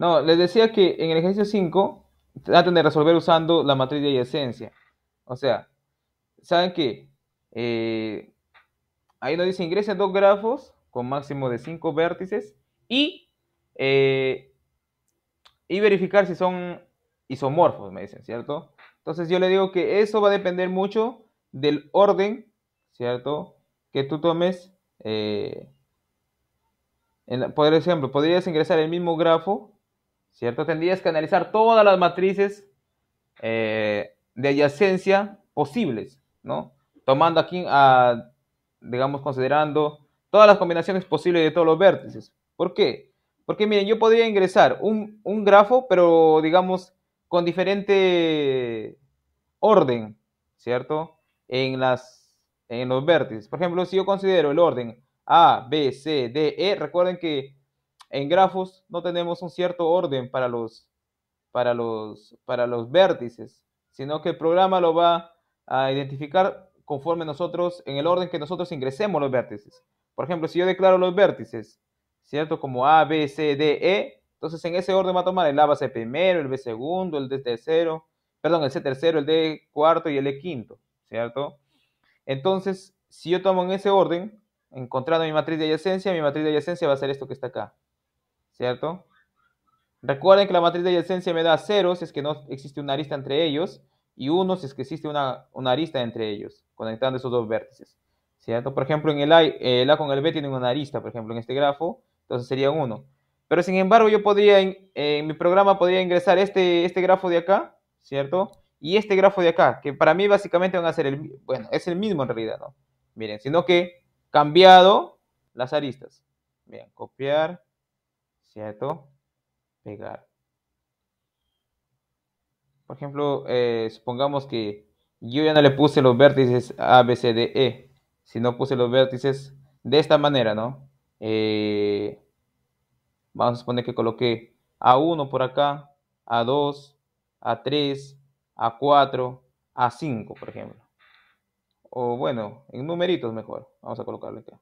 No, les decía que en el ejercicio 5 Traten de resolver usando la matriz de esencia O sea, ¿saben qué? Eh, ahí nos dice Ingresen dos grafos con máximo de 5 vértices y, eh, y verificar si son isomorfos, me dicen, ¿cierto? Entonces yo le digo que eso va a depender mucho del orden, ¿cierto? Que tú tomes. Eh, por ejemplo, podrías ingresar el mismo grafo ¿cierto? Tendrías que analizar todas las matrices eh, de adyacencia posibles, ¿no? Tomando aquí, ah, digamos, considerando todas las combinaciones posibles de todos los vértices. ¿Por qué? Porque miren, yo podría ingresar un, un grafo, pero digamos, con diferente orden, ¿cierto? En, las, en los vértices. Por ejemplo, si yo considero el orden A, B, C, D, E, recuerden que en grafos no tenemos un cierto orden para los, para los, para los vértices, sino que el programa lo va a identificar conforme nosotros, en el orden que nosotros ingresemos los vértices. Por ejemplo, si yo declaro los vértices, ¿cierto? Como A, B, C, D, E, entonces en ese orden va a tomar el A va primero, el B segundo, el D tercero, perdón, el C tercero, el D cuarto y el E quinto, ¿cierto? Entonces, si yo tomo en ese orden, encontrando mi matriz de adyacencia, mi matriz de adyacencia va a ser esto que está acá, ¿cierto? Recuerden que la matriz de adyacencia me da 0 si es que no existe una arista entre ellos y 1 si es que existe una, arista entre ellos, conectando esos dos vértices, ¿cierto? Por ejemplo, en el A, eh, el con el B tienen una arista, por ejemplo, en este grafo, entonces sería 1. Pero sin embargo, yo podría, en, mi programa podría ingresar este, este grafo de acá, ¿cierto? Y este grafo de acá, que para mí básicamente van a ser el, bueno, es el mismo en realidad, ¿no? Miren, sino que cambiado las aristas. Bien, copiar, ¿cierto? Pegar. Por ejemplo, eh, supongamos que yo ya no le puse los vértices A, B, C, D, E, sino puse los vértices de esta manera, ¿no? Eh, vamos a suponer que coloqué A1 por acá, A2, A3, A4, A5, por ejemplo. O bueno, en numeritos mejor. Vamos a colocarlo acá.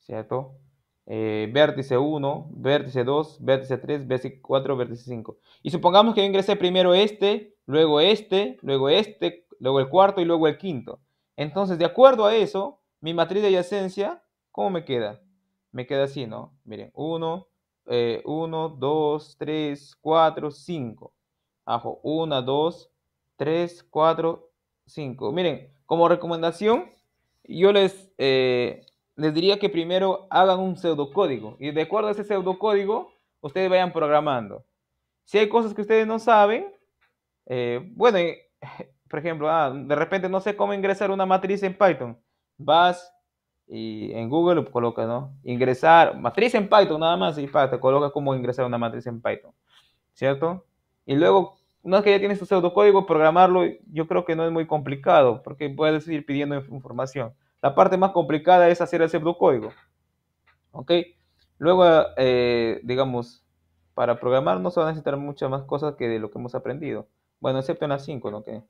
¿Cierto? Eh, vértice 1, vértice 2, vértice 3, vértice 4, vértice 5. Y supongamos que yo ingresé primero este, luego este, luego este, luego el cuarto y luego el quinto. Entonces, de acuerdo a eso, mi matriz de adyacencia, ¿cómo me queda? Me queda así, ¿no? Miren, 1, 1, 2, 3, 4, 5. Ajo, 1, 2, 3, 4, 5. Miren, como recomendación, yo les... Eh, les diría que primero hagan un pseudocódigo y de acuerdo a ese pseudocódigo, ustedes vayan programando. Si hay cosas que ustedes no saben, eh, bueno, por ejemplo, ah, de repente no sé cómo ingresar una matriz en Python, vas y en Google colocas, ¿no? Ingresar, matriz en Python nada más y para te coloca cómo ingresar una matriz en Python, ¿cierto? Y luego, una vez que ya tienes tu pseudocódigo, programarlo, yo creo que no es muy complicado porque puedes ir pidiendo información. La parte más complicada es hacer el pseudocódigo. ¿Ok? Luego, eh, digamos, para programar no se van a necesitar muchas más cosas que de lo que hemos aprendido. Bueno, excepto en las 5, ¿no? Que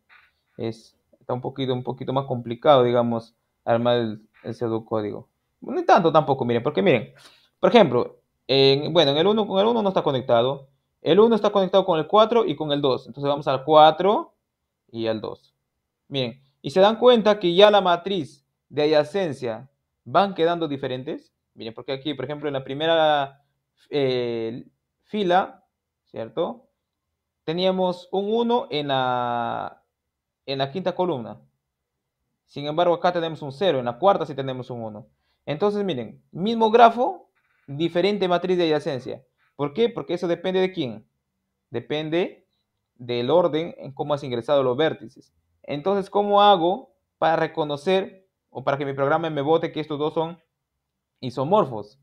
es, está un poquito, un poquito más complicado, digamos, armar el, el pseudocódigo. Ni tanto tampoco, miren, porque miren, por ejemplo, bueno, en el 1 con el 1 no está conectado. El 1 está conectado con el 4 y con el 2. Entonces vamos al 4 y al 2. Miren, y se dan cuenta que ya la matriz de adyacencia van quedando diferentes. Miren, porque aquí, por ejemplo, en la primera eh, fila, ¿cierto? Teníamos un 1 en la, en la quinta columna. Sin embargo, acá tenemos un 0, en la cuarta sí tenemos un 1. Entonces, miren, mismo grafo, diferente matriz de adyacencia. ¿Por qué? Porque eso depende de quién. Depende del orden en cómo has ingresado los vértices. Entonces, ¿cómo hago para reconocer o para que mi programa me vote que estos dos son isomorfos.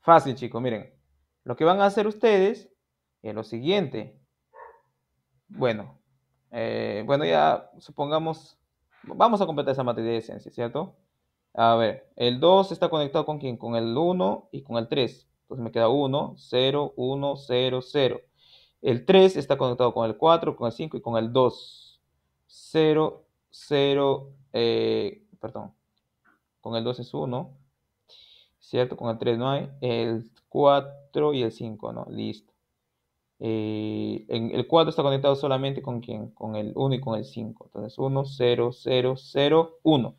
Fácil, chicos, miren. Lo que van a hacer ustedes es lo siguiente. Bueno, eh, bueno, ya supongamos, vamos a completar esa matriz de esencia, ¿cierto? A ver, el 2 está conectado con quién? Con el 1 y con el 3. Entonces me queda 1, 0, 1, 0, 0. El 3 está conectado con el 4, con el 5 y con el 2. 0, 0, eh, perdón, con el 2 es 1, ¿cierto? Con el 3 no hay, el 4 y el 5, ¿no? Listo. Eh, en el 4 está conectado solamente con quién? Con el 1 y con el 5. Entonces 1, 0, 0, 0, 1.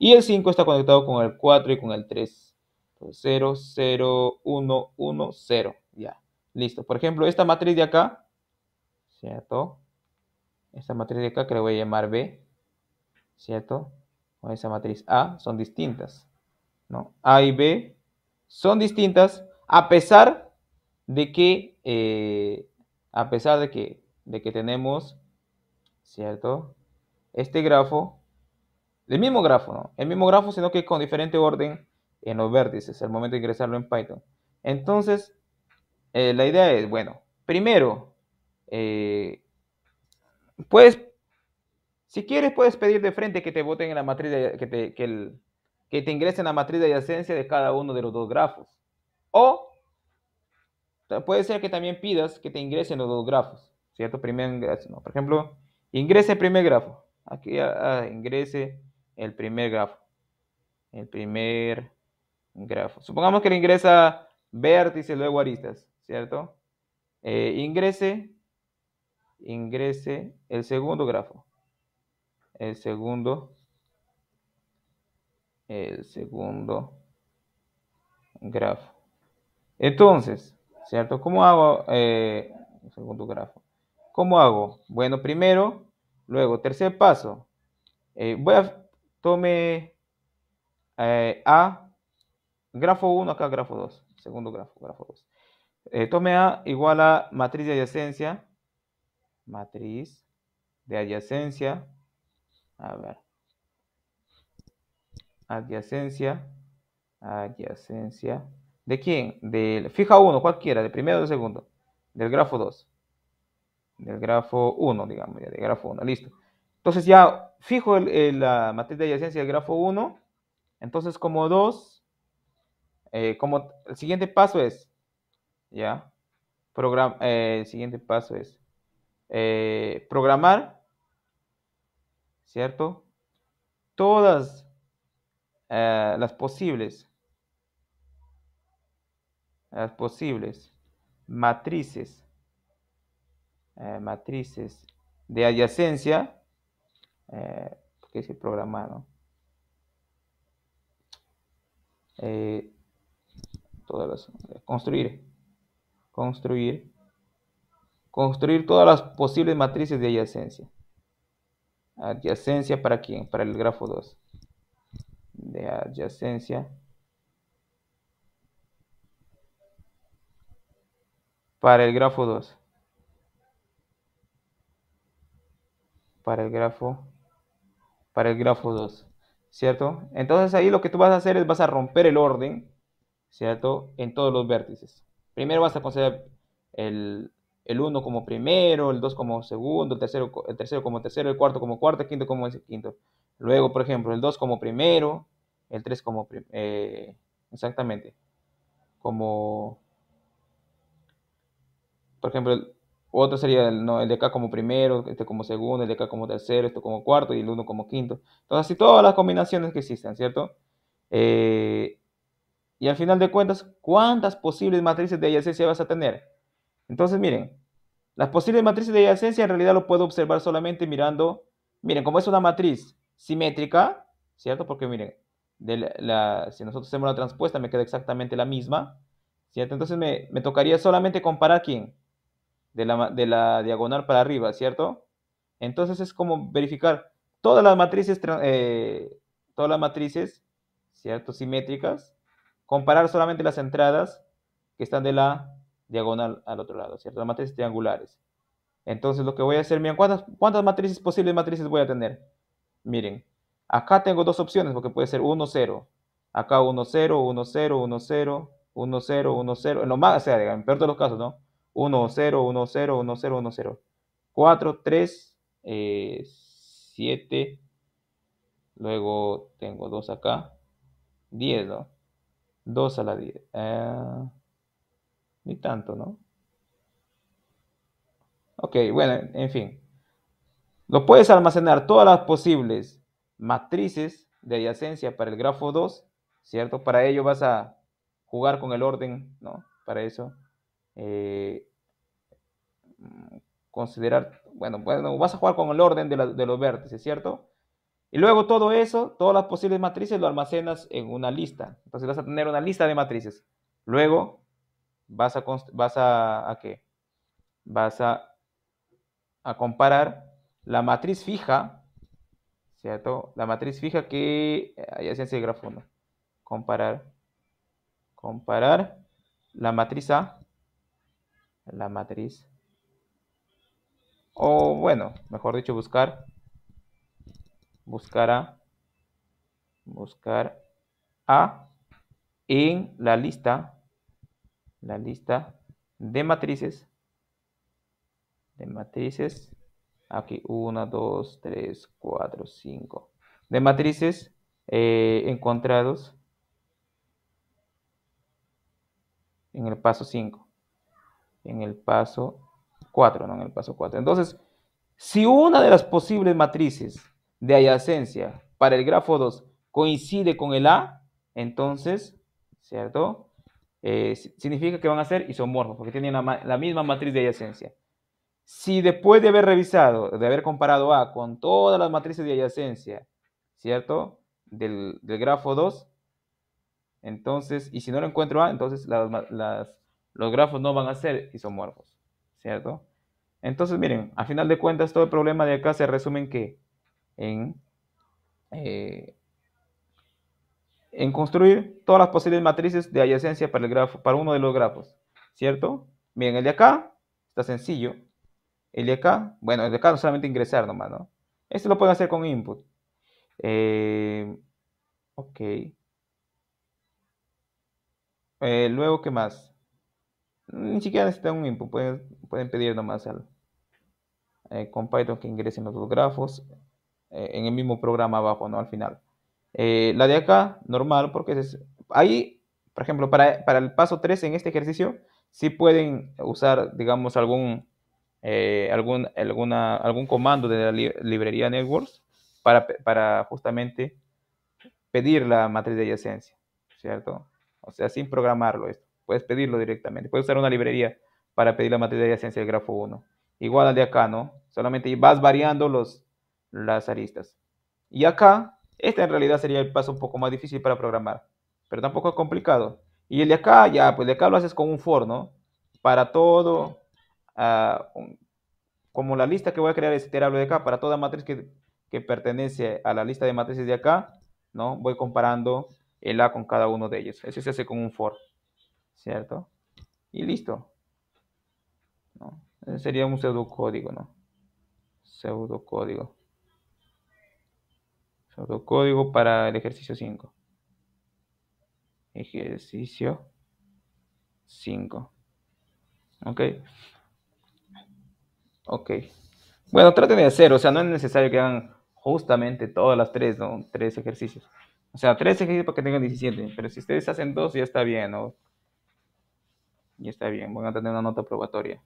Y el 5 está conectado con el 4 y con el 3. Entonces 0, 0, 1, 1, 0. Ya. Listo. Por ejemplo, esta matriz de acá, ¿cierto? Esta matriz de acá que le voy a llamar B, ¿cierto? esa matriz A son distintas. ¿no? A y B son distintas a pesar de que, eh, a pesar de que, de que tenemos, ¿cierto? Este grafo, el mismo grafo, ¿no? El mismo grafo, sino que con diferente orden en los vértices al momento de ingresarlo en Python. Entonces, eh, la idea es, bueno, primero, pues, puedes si quieres, puedes pedir de frente que te voten en la matriz que, te, ingresen la matriz de adyacencia de cada uno de los dos grafos. O puede ser que también pidas que te ingresen los dos grafos, ¿cierto? Por ejemplo, ingrese el primer grafo. Aquí ah, ah, ingrese el primer grafo. El primer grafo. Supongamos que le ingresa vértices, luego aristas, ¿cierto? Eh, ingrese, ingrese el segundo grafo el segundo, el segundo grafo. Entonces, ¿cierto? ¿Cómo hago eh, el segundo grafo? ¿Cómo hago? Bueno, primero, luego, tercer paso. Eh, voy a tome eh, A, grafo 1, acá grafo 2, segundo grafo, grafo 2. tome A igual a matriz de adyacencia, matriz de adyacencia a ver. Adyacencia. Adyacencia. ¿De quién? Del fija uno, cualquiera, de primero o de segundo. Del grafo 2. Del grafo 1, digamos, ya, del grafo 1, listo. Entonces ya fijo la matriz de adyacencia del grafo 1. Entonces como 2, eh, como el siguiente paso es, ya, eh, el siguiente paso es eh, programar ¿cierto? Todas eh, las posibles, las posibles matrices, eh, matrices de adyacencia, eh, que es el programa, eh, todas construir, construir, construir todas las posibles matrices de adyacencia. Adyacencia para quién? Para el grafo 2. De adyacencia. Para el grafo 2. Para el grafo. Para el grafo 2. ¿Cierto? Entonces ahí lo que tú vas a hacer es vas a romper el orden. ¿Cierto? En todos los vértices. Primero vas a poner el, el 1 como primero, el 2 como segundo, el tercero, el tercero como tercero, el cuarto como cuarto, el quinto como quinto. Luego, por ejemplo, el 2 como primero, el 3 como eh, exactamente. Como por ejemplo, el, otro sería el, de acá como primero, este como segundo, el de acá como tercero, esto como cuarto y el 1 como quinto. Entonces, así todas las combinaciones que existen, ¿cierto? Eh, y al final de cuentas, ¿cuántas posibles matrices de se vas a tener? Entonces, miren, las posibles matrices de adyacencia en realidad lo puedo observar solamente mirando, miren, como es una matriz simétrica, ¿cierto? Porque miren, si nosotros hacemos la transpuesta me queda exactamente la misma, ¿cierto? Entonces me, me tocaría solamente comparar quién, de la, de la, diagonal para arriba, ¿cierto? Entonces es como verificar todas las matrices, eh, todas las matrices, ¿cierto? Simétricas, comparar solamente las entradas que están de la diagonal al otro lado, ¿cierto? Las matrices triangulares. Entonces lo que voy a hacer, miren, ¿cuántas, matrices posibles matrices voy a tener? Miren, acá tengo dos opciones, porque puede ser 1, 0. Acá 1, 0, 1, 0, 1, 0, 1, 0, 1, 0. En lo más, o sea, en peor de los casos, ¿no? 1, 0, 1, 0, 1, 0, 1, 0. 4, 3, 7. Luego tengo 2 acá. 10, ¿no? 2 a la 10. Eh, ah, ni tanto, ¿no? Ok, bueno, en fin. Lo puedes almacenar todas las posibles matrices de adyacencia para el grafo 2, ¿cierto? Para ello vas a jugar con el orden, ¿no? Para eso. Eh, considerar, bueno, bueno, vas a jugar con el orden de, de, los vértices, ¿cierto? Y luego todo eso, todas las posibles matrices, lo almacenas en una lista. Entonces vas a tener una lista de matrices. Luego vas a, vas a, qué? Vas a, comparar la matriz fija, ¿cierto? La matriz fija que hay el grafo 1. Comparar, comparar la matriz A, la matriz, o bueno, mejor dicho, buscar, buscar A, buscar A en la lista la lista de matrices. De matrices. Aquí 1, 2, 3, 4, 5. De matrices eh, encontrados en el paso 5. En el paso 4, no en el paso 4. Entonces, si una de las posibles matrices de adyacencia para el grafo 2 coincide con el A, entonces, ¿cierto? Eh, significa que van a ser isomorfos, porque tienen la, misma matriz de adyacencia. Si después de haber revisado, de haber comparado A con todas las matrices de adyacencia, ¿cierto? Del, grafo 2, entonces, y si no lo encuentro A, entonces las, los grafos no van a ser isomorfos, ¿cierto? Entonces, miren, a final de cuentas, todo el problema de acá se resume en que En eh, en construir todas las posibles matrices de adyacencia para, el grafo, para uno de los grafos, ¿cierto? Bien, el de acá está sencillo. El de acá, bueno, el de acá no solamente ingresar nomás, ¿no? Esto lo pueden hacer con input. Eh, ok. Eh, luego, ¿qué más? Ni siquiera necesitan un input, pueden, pedir nomás al, eh, con Python que ingresen los dos grafos en el mismo programa abajo, ¿no? Al final. Eh, la de acá, normal, porque es, ahí, por ejemplo, para, el paso 3 en este ejercicio, sí pueden usar, digamos, algún, eh, algún, alguna, algún comando de la librería Networks para, justamente pedir la matriz de adyacencia, ¿cierto? O sea, sin programarlo esto. Puedes pedirlo directamente. Puedes usar una librería para pedir la matriz de adyacencia del grafo 1. Igual al de acá, ¿no? Solamente vas variando los, las aristas. Y acá este en realidad sería el paso un poco más difícil para programar, pero tampoco es complicado. Y el de acá, ya, pues de acá lo haces con un for, ¿no? Para todo, ah, como la lista que voy a crear es iterable de acá, para toda matriz que, pertenece a la lista de matrices de acá, ¿no? Voy comparando el A con cada uno de ellos. Eso se hace con un for, ¿cierto? Y listo. sería un pseudocódigo, ¿no? Pseudocódigo. Código para el ejercicio 5. Ejercicio 5. Ok. Ok. Bueno, traten de hacer, o sea, no es necesario que hagan justamente todas las tres, ¿no? Tres ejercicios. O sea, tres ejercicios para que tengan 17, pero si ustedes hacen dos, ya está bien, ¿no? Ya está bien, van a tener una nota probatoria.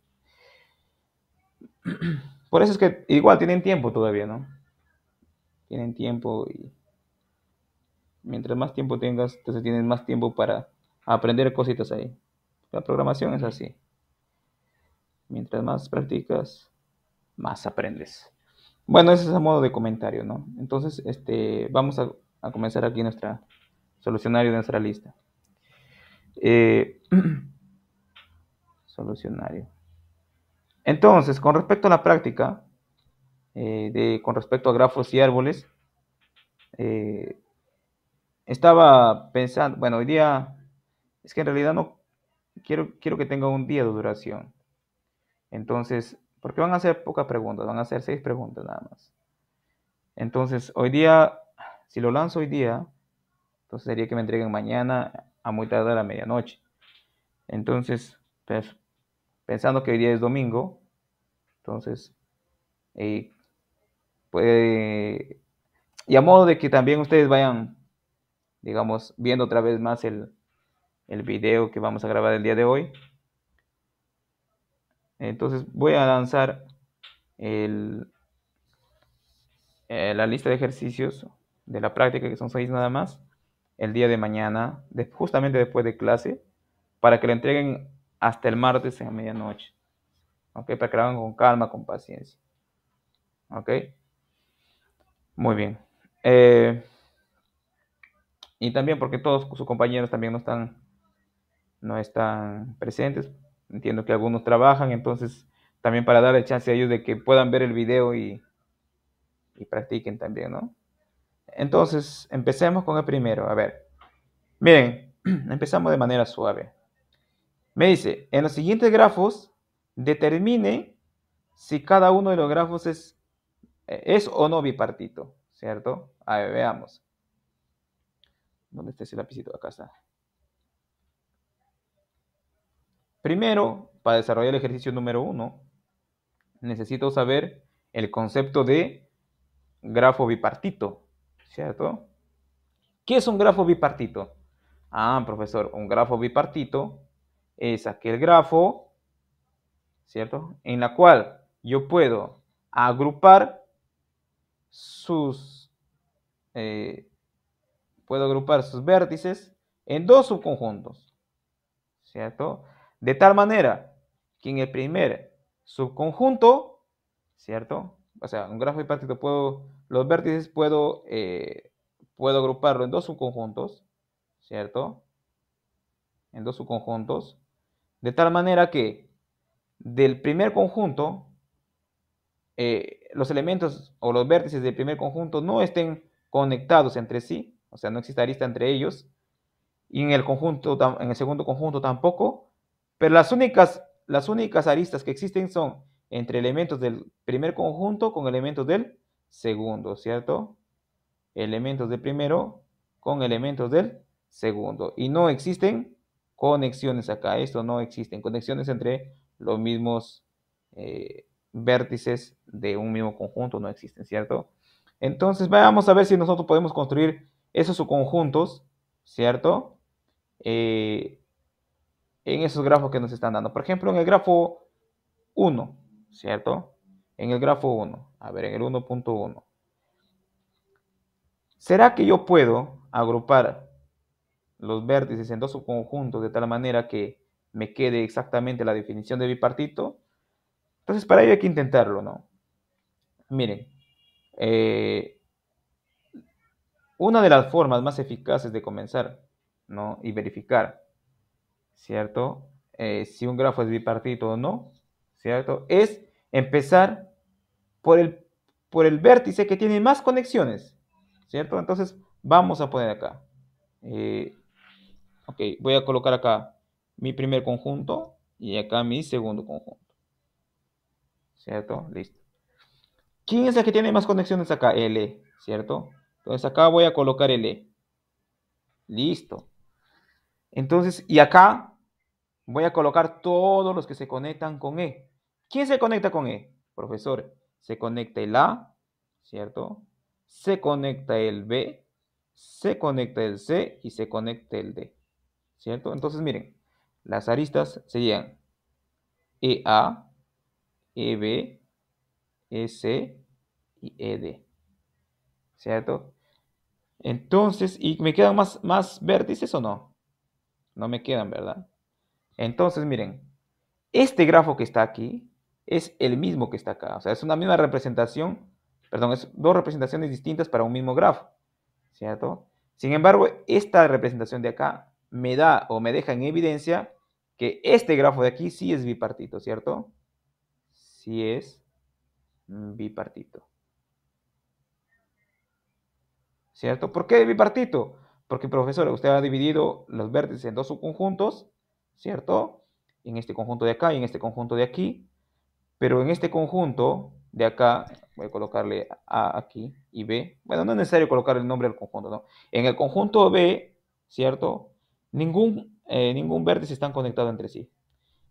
Por eso es que igual tienen tiempo todavía, ¿no? tienen tiempo y mientras más tiempo tengas, entonces tienes más tiempo para aprender cositas ahí. La programación es así. Mientras más practicas, más aprendes. Bueno, ese es a modo de comentario, ¿no? Entonces, este, vamos a, comenzar aquí nuestra solucionario de nuestra lista. Eh, solucionario. Entonces, con respecto a la práctica, eh, con respecto a grafos y árboles. Eh, estaba pensando, bueno, hoy día es que en realidad no quiero, quiero que tenga un día de duración. Entonces, porque van a ser pocas preguntas, van a ser seis preguntas nada más. Entonces, hoy día, si lo lanzo hoy día, entonces sería que me entreguen mañana a muy tarde a la medianoche. Entonces, pues, pensando que hoy día es domingo, entonces, eh, eh, y a modo de que también ustedes vayan, digamos, viendo otra vez más el, video que vamos a grabar el día de hoy. Entonces voy a lanzar el, eh, la lista de ejercicios de la práctica, que son seis nada más, el día de mañana, justamente después de clase, para que lo entreguen hasta el martes a medianoche. ¿Ok? Para que lo hagan con calma, con paciencia. ¿Ok? Muy bien. Eh, y también porque todos sus compañeros también no están, no están presentes. Entiendo que algunos trabajan, entonces también para darle chance a ellos de que puedan ver el video y, y practiquen también, ¿no? Entonces, empecemos con el primero. A ver, miren, empezamos de manera suave. Me dice, en los siguientes grafos, determine si cada uno de los grafos es eh, ¿Es o no bipartito? ¿Cierto? A ver, veamos. ¿Dónde está ese lapicito? Acá está. Primero, para desarrollar el ejercicio número uno, necesito saber el concepto de grafo bipartito, ¿cierto? ¿Qué es un grafo bipartito? Ah, profesor, un grafo bipartito es aquel grafo, ¿cierto? En la cual yo puedo agrupar sus, eh, puedo agrupar sus vértices en dos subconjuntos, ¿cierto? De tal manera que en el primer subconjunto, ¿cierto? O sea, un grafo bipartito puedo, los vértices puedo, eh, puedo agruparlo en dos subconjuntos, ¿cierto? En dos subconjuntos. De tal manera que del primer conjunto eh, los elementos o los vértices del primer conjunto no estén conectados entre sí, o sea, no existe arista entre ellos, y en el, conjunto, en el segundo conjunto tampoco, pero las únicas, las únicas aristas que existen son entre elementos del primer conjunto con elementos del segundo, ¿cierto? Elementos del primero con elementos del segundo. Y no existen conexiones acá, esto no existen conexiones entre los mismos eh, vértices de un mismo conjunto no existen, ¿cierto? Entonces vamos a ver si nosotros podemos construir esos subconjuntos, ¿cierto? Eh, en esos grafos que nos están dando. Por ejemplo, en el grafo 1, ¿cierto? En el grafo 1, a ver, en el 1.1. ¿Será que yo puedo agrupar los vértices en dos subconjuntos de tal manera que me quede exactamente la definición de bipartito? Entonces, para ello hay que intentarlo, ¿no? Miren, eh, una de las formas más eficaces de comenzar, ¿no? Y verificar, ¿cierto? Eh, si un grafo es bipartito o no, ¿cierto? Es empezar por el, por el vértice que tiene más conexiones, ¿cierto? Entonces, vamos a poner acá. Eh, ok, voy a colocar acá mi primer conjunto y acá mi segundo conjunto. ¿cierto? Listo. ¿Quién es el que tiene más conexiones acá? L, ¿cierto? Entonces acá voy a colocar L. E. Listo. Entonces, y acá voy a colocar todos los que se conectan con E. ¿Quién se conecta con E? Profesor, se conecta el A, ¿cierto? Se conecta el B, se conecta el C y se conecta el D, ¿cierto? Entonces, miren, las aristas serían EA, EB, S e, y ED. ¿Cierto? Entonces, ¿y me quedan más, más vértices o no? No me quedan, ¿verdad? Entonces, miren, este grafo que está aquí es el mismo que está acá. O sea, es una misma representación, perdón, es dos representaciones distintas para un mismo grafo, ¿cierto? Sin embargo, esta representación de acá me da o me deja en evidencia que este grafo de aquí sí es bipartito, ¿cierto? si es bipartito. ¿Cierto? ¿Por qué bipartito? Porque, profesor, usted ha dividido los vértices en dos subconjuntos, ¿cierto? En este conjunto de acá y en este conjunto de aquí. Pero en este conjunto de acá, voy a colocarle A aquí y B. Bueno, no es necesario colocar el nombre del conjunto, ¿no? En el conjunto B, ¿cierto? Ningún, eh, ningún vértice está conectado entre sí.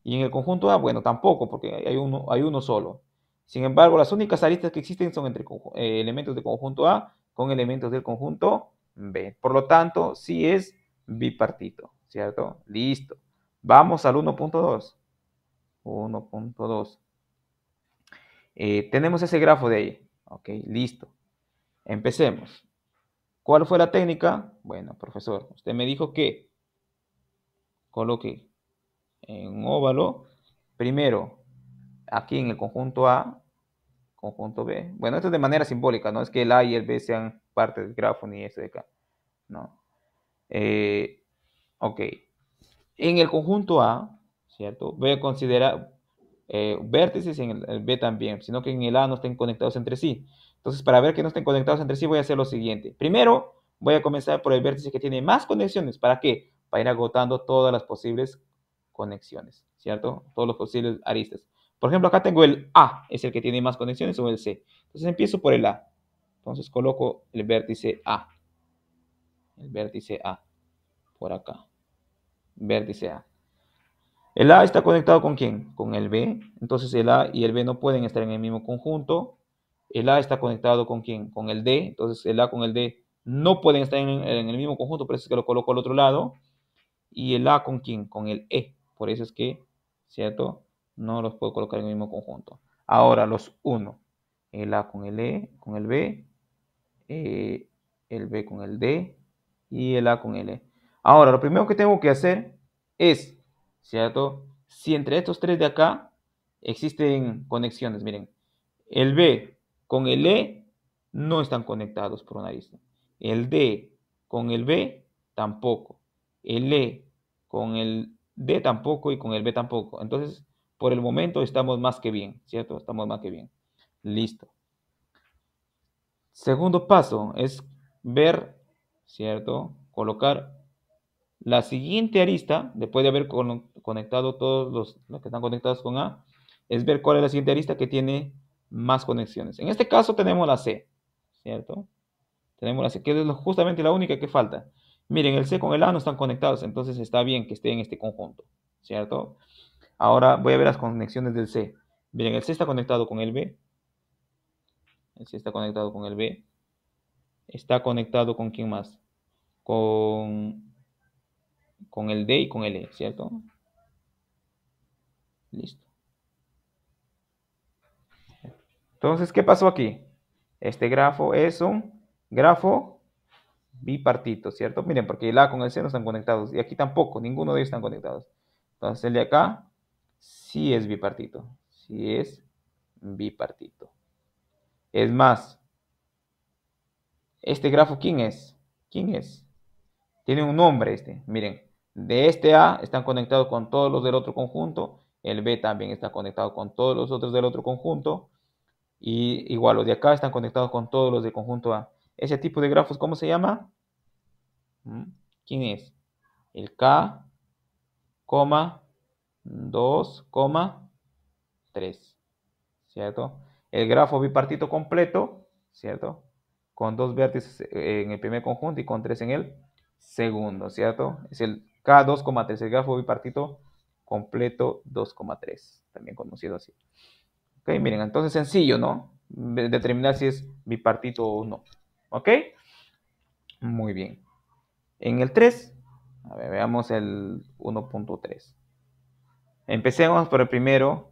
Y en el conjunto A, bueno, tampoco, porque hay uno, hay uno solo. Sin embargo, las únicas aristas que existen son entre eh, elementos del conjunto A con elementos del conjunto B. Por lo tanto, sí es bipartito, ¿cierto? Listo. Vamos al 1.2. 1.2. Eh, tenemos ese grafo de ahí. Ok, listo. Empecemos. ¿Cuál fue la técnica? Bueno, profesor, usted me dijo que coloque en óvalo, primero aquí en el conjunto A, conjunto B. Bueno, esto es de manera simbólica, no es que el A y el B sean parte del grafo ni esto de acá. No. Eh, ok. En el conjunto A, ¿cierto? Voy a considerar eh, vértices en el, B también, sino que en el A no estén conectados entre sí. Entonces, para ver que no estén conectados entre sí, voy a hacer lo siguiente. Primero, voy a comenzar por el vértice que tiene más conexiones. ¿Para qué? Para ir agotando todas las posibles conexiones, ¿cierto? Todos los posibles aristas. Por ejemplo, acá tengo el A, es el que tiene más conexiones, o el C. Entonces empiezo por el A. Entonces coloco el vértice A. El vértice A. Por acá. Vértice A. El A está conectado con quién? Con el B. Entonces el A y el B no pueden estar en el mismo conjunto. El A está conectado con quién? Con el D. Entonces el A con el D no pueden estar en, el mismo conjunto, por eso es que lo coloco al otro lado. Y el A con quién? Con el E. Por eso es que, ¿cierto? No los puedo colocar en el mismo conjunto. Ahora, los 1. El A con el E, con el B, eh, el B con el D y el A con el E. Ahora, lo primero que tengo que hacer es, ¿cierto? Si entre estos tres de acá existen conexiones, miren, el B con el E no están conectados por una lista. El D con el B tampoco. El E con el D tampoco y con el B tampoco. Entonces, por el momento estamos más que bien, ¿cierto? Estamos más que bien. Listo. Segundo paso es ver, ¿cierto? Colocar la siguiente arista, después de haber conectado todos los, los, que están conectados con A, es ver cuál es la siguiente arista que tiene más conexiones. En este caso tenemos la C, ¿cierto? Tenemos la C, que es justamente la única que falta. Miren, el C con el A no están conectados, entonces está bien que esté en este conjunto, ¿cierto? Ahora voy a ver las conexiones del C. Miren, el C está conectado con el B. El C está conectado con el B. Está conectado con quién más? Con, con el D y con el E, ¿cierto? Listo. Entonces, ¿qué pasó aquí? Este grafo es un grafo bipartito, ¿cierto? Miren, porque el A con el C no están conectados y aquí tampoco, ninguno de ellos están conectados. Entonces el de acá sí es bipartito, sí es bipartito. Es más, este grafo, ¿quién es? ¿Quién es? Tiene un nombre este, miren. De este A están conectados con todos los del otro conjunto, el B también está conectado con todos los otros del otro conjunto, y igual los de acá están conectados con todos los del conjunto A. Ese tipo de grafos, ¿cómo se llama? ¿Mm? ¿Quién es? El K, 2, 3. ¿Cierto? El grafo bipartito completo, ¿cierto? Con dos vértices eh, en el primer conjunto y con tres en el segundo, ¿cierto? Es el K2,3, el grafo bipartito completo 2,3, también conocido así. Ok, miren, entonces sencillo, ¿no? Determinar si es bipartito o no. ¿Ok? Muy bien. En el 3, a veamos el 1.3. Empecemos por el primero.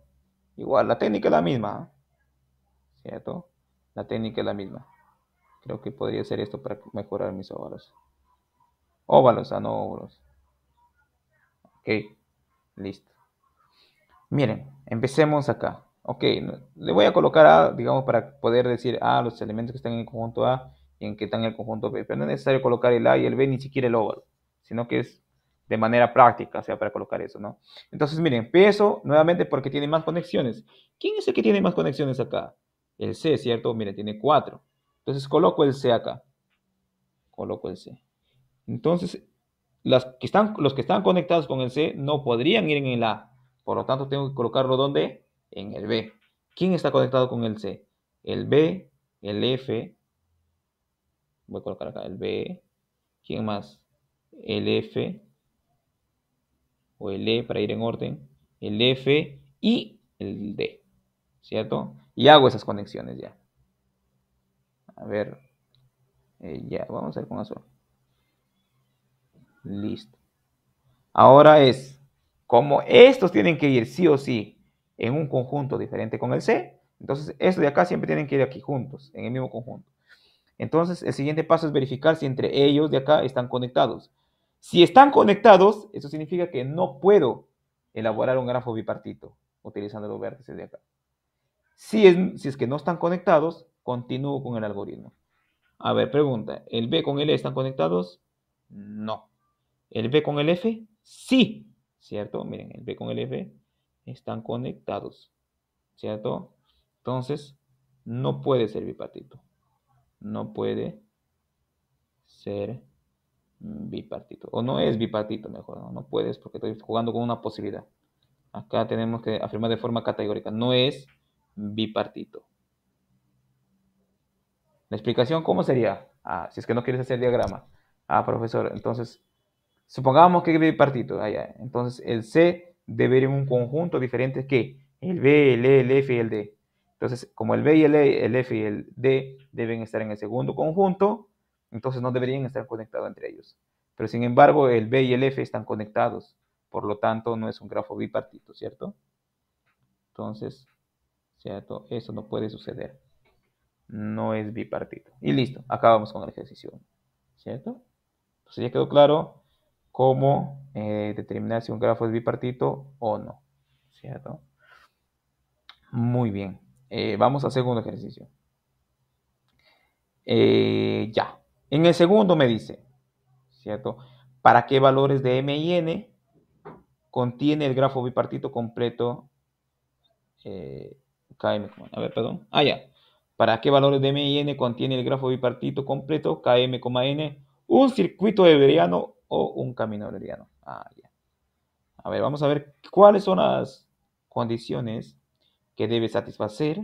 Igual, la técnica es la misma. ¿ah? ¿Cierto? La técnica es la misma. Creo que podría ser esto para mejorar mis óvalos. Óvalos, a ah, no óvalos. Ok, listo. Miren, empecemos acá. Ok, le voy a colocar A, ah, digamos, para poder decir A, los elementos que están en el conjunto A en que está en el conjunto B. Pero no es necesario colocar el A y el B, ni siquiera el over, sino que es de manera práctica, o sea, para colocar eso, ¿no? Entonces, miren, peso nuevamente porque tiene más conexiones. ¿Quién es el que tiene más conexiones acá? El C, ¿cierto? Miren, tiene cuatro. Entonces, coloco el C acá. Coloco el C. Entonces, las que están, los que están conectados con el C no podrían ir en el A. Por lo tanto, tengo que colocarlo donde? En el B. ¿Quién está conectado con el C? El B, el F, voy a colocar acá el B, ¿quién más? El F, o el E para ir en orden, el F y el D, ¿cierto? Y hago esas conexiones ya. A ver, eh, ya, vamos a ir con azul. Listo. Ahora es, como estos tienen que ir sí o sí en un conjunto diferente con el C, entonces estos de acá siempre tienen que ir aquí juntos, en el mismo conjunto. Entonces, el siguiente paso es verificar si entre ellos de acá están conectados. Si están conectados, eso significa que no puedo elaborar un grafo bipartito utilizando los vértices de acá. Si es, si es que no están conectados, continúo con el algoritmo. A ver, pregunta, ¿el B con el E están conectados? No. ¿El B con el F? Sí. ¿Cierto? Miren, el B con el F están conectados. ¿Cierto? Entonces, no puede ser bipartito no puede ser bipartito. O no es bipartito, mejor. No, puedes porque estoy jugando con una posibilidad. Acá tenemos que afirmar de forma categórica. No es bipartito. La explicación, ¿cómo sería? Ah, si es que no quieres hacer diagrama. Ah, profesor, entonces, supongamos que es bipartito. Ah, ya. Entonces, el C debe ir en un conjunto diferente que el B, el E, el F y el D. Entonces, como el B y e, el F y el D deben estar en el segundo conjunto, entonces no deberían estar conectados entre ellos. Pero sin embargo, el B y el F están conectados, por lo tanto no es un grafo bipartito, ¿cierto? Entonces, ¿cierto? Eso no puede suceder. No es bipartito. Y listo, acabamos con el ejercicio, ¿cierto? Entonces ya quedó claro cómo eh, determinar si un grafo es bipartito o no, ¿cierto? Muy bien. Eh, vamos al segundo ejercicio. Eh, ya. En el segundo me dice, ¿cierto? ¿Para qué valores de M y N contiene el grafo bipartito completo? Eh, KM, a ver, perdón. Ah, ya. ¿Para qué valores de M y N contiene el grafo bipartito completo KM, N? ¿Un circuito heberiano o un camino heberiano? Ah, ya. A ver, vamos a ver cuáles son las condiciones que debe satisfacer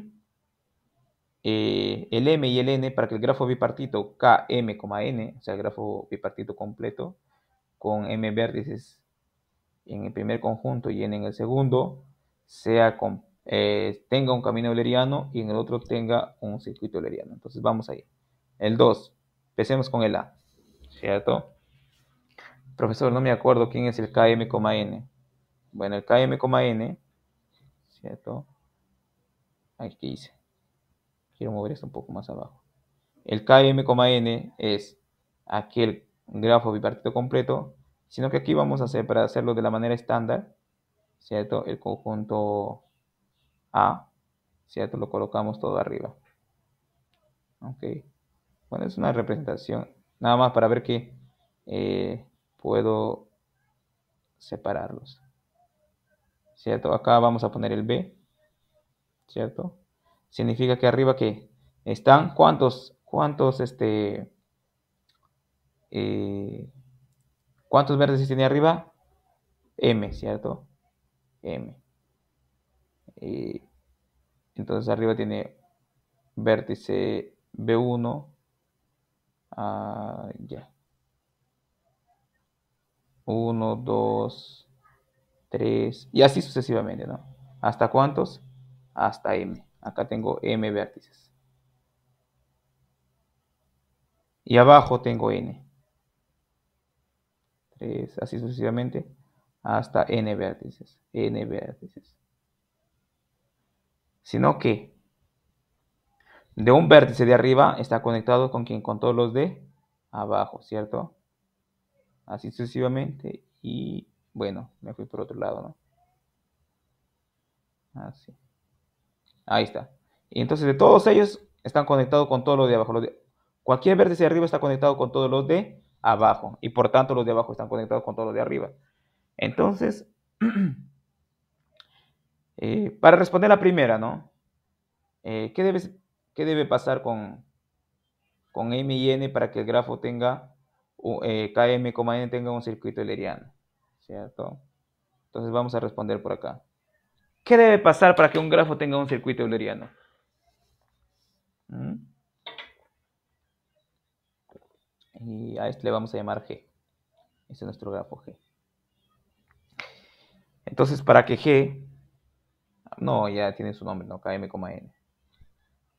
eh, el m y el n para que el grafo bipartito km, n, o sea, el grafo bipartito completo, con m vértices en el primer conjunto y n en el segundo, eh, tenga un camino euleriano y en el otro tenga un circuito euleriano. Entonces vamos ahí. El 2, empecemos con el A, ¿cierto? Profesor, no me acuerdo quién es el km, n. Bueno, el km, n, ¿cierto? Aquí hice. Quiero mover esto un poco más abajo. El Km, N es aquel grafo bipartito completo, sino que aquí vamos a hacer para hacerlo de la manera estándar, ¿cierto? El conjunto A, ¿cierto? Lo colocamos todo arriba. Ok. Bueno, es una representación. Nada más para ver que eh, puedo separarlos. ¿Cierto? Acá vamos a poner el B. ¿cierto? Significa que arriba que están cuántos, cuántos, este, eh, cuántos vértices tiene arriba, m, ¿cierto? m. entonces arriba tiene vértice b1, ah, ya. 1, 2, 3 y así sucesivamente, ¿no? ¿Hasta cuántos? hasta m. Acá tengo m vértices. Y abajo tengo n. así sucesivamente, hasta n vértices. n vértices. Sino que de un vértice de arriba está conectado con quien con todos los de abajo, ¿cierto? Así sucesivamente y bueno, me fui por otro lado, ¿no? Así. Ahí está. Y entonces de todos ellos están conectados con todos los de abajo. cualquier verde de arriba está conectado con todos los de abajo. Y por tanto los de abajo están conectados con todos los de arriba. Entonces, eh, para responder la primera, ¿no? Eh, ¿qué, debe, debe, pasar con, con M y N para que el grafo tenga, eh, KM, N tenga un circuito euleriano? ¿Cierto? Entonces vamos a responder por acá. ¿Qué debe pasar para que un grafo tenga un circuito euleriano? ¿Mm? Y a este le vamos a llamar G. Este es nuestro grafo G. Entonces, para que G... No, ya tiene su nombre, ¿no? n,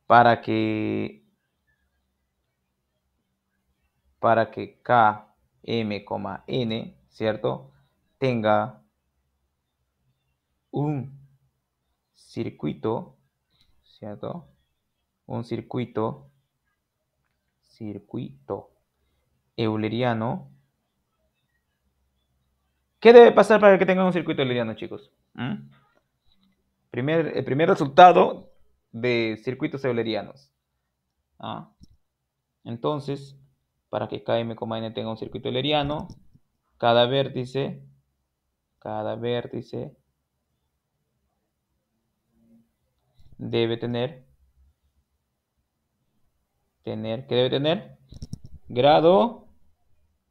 Para que... Para que n, ¿cierto? Tenga un circuito, ¿cierto? Un circuito, circuito euleriano. ¿Qué debe pasar para que tenga un circuito euleriano, chicos? ¿Mm? Primer, el primer resultado de circuitos eulerianos. ¿ah? Entonces, para que KM, N tenga un circuito euleriano, cada vértice, cada vértice debe tener tener que debe tener grado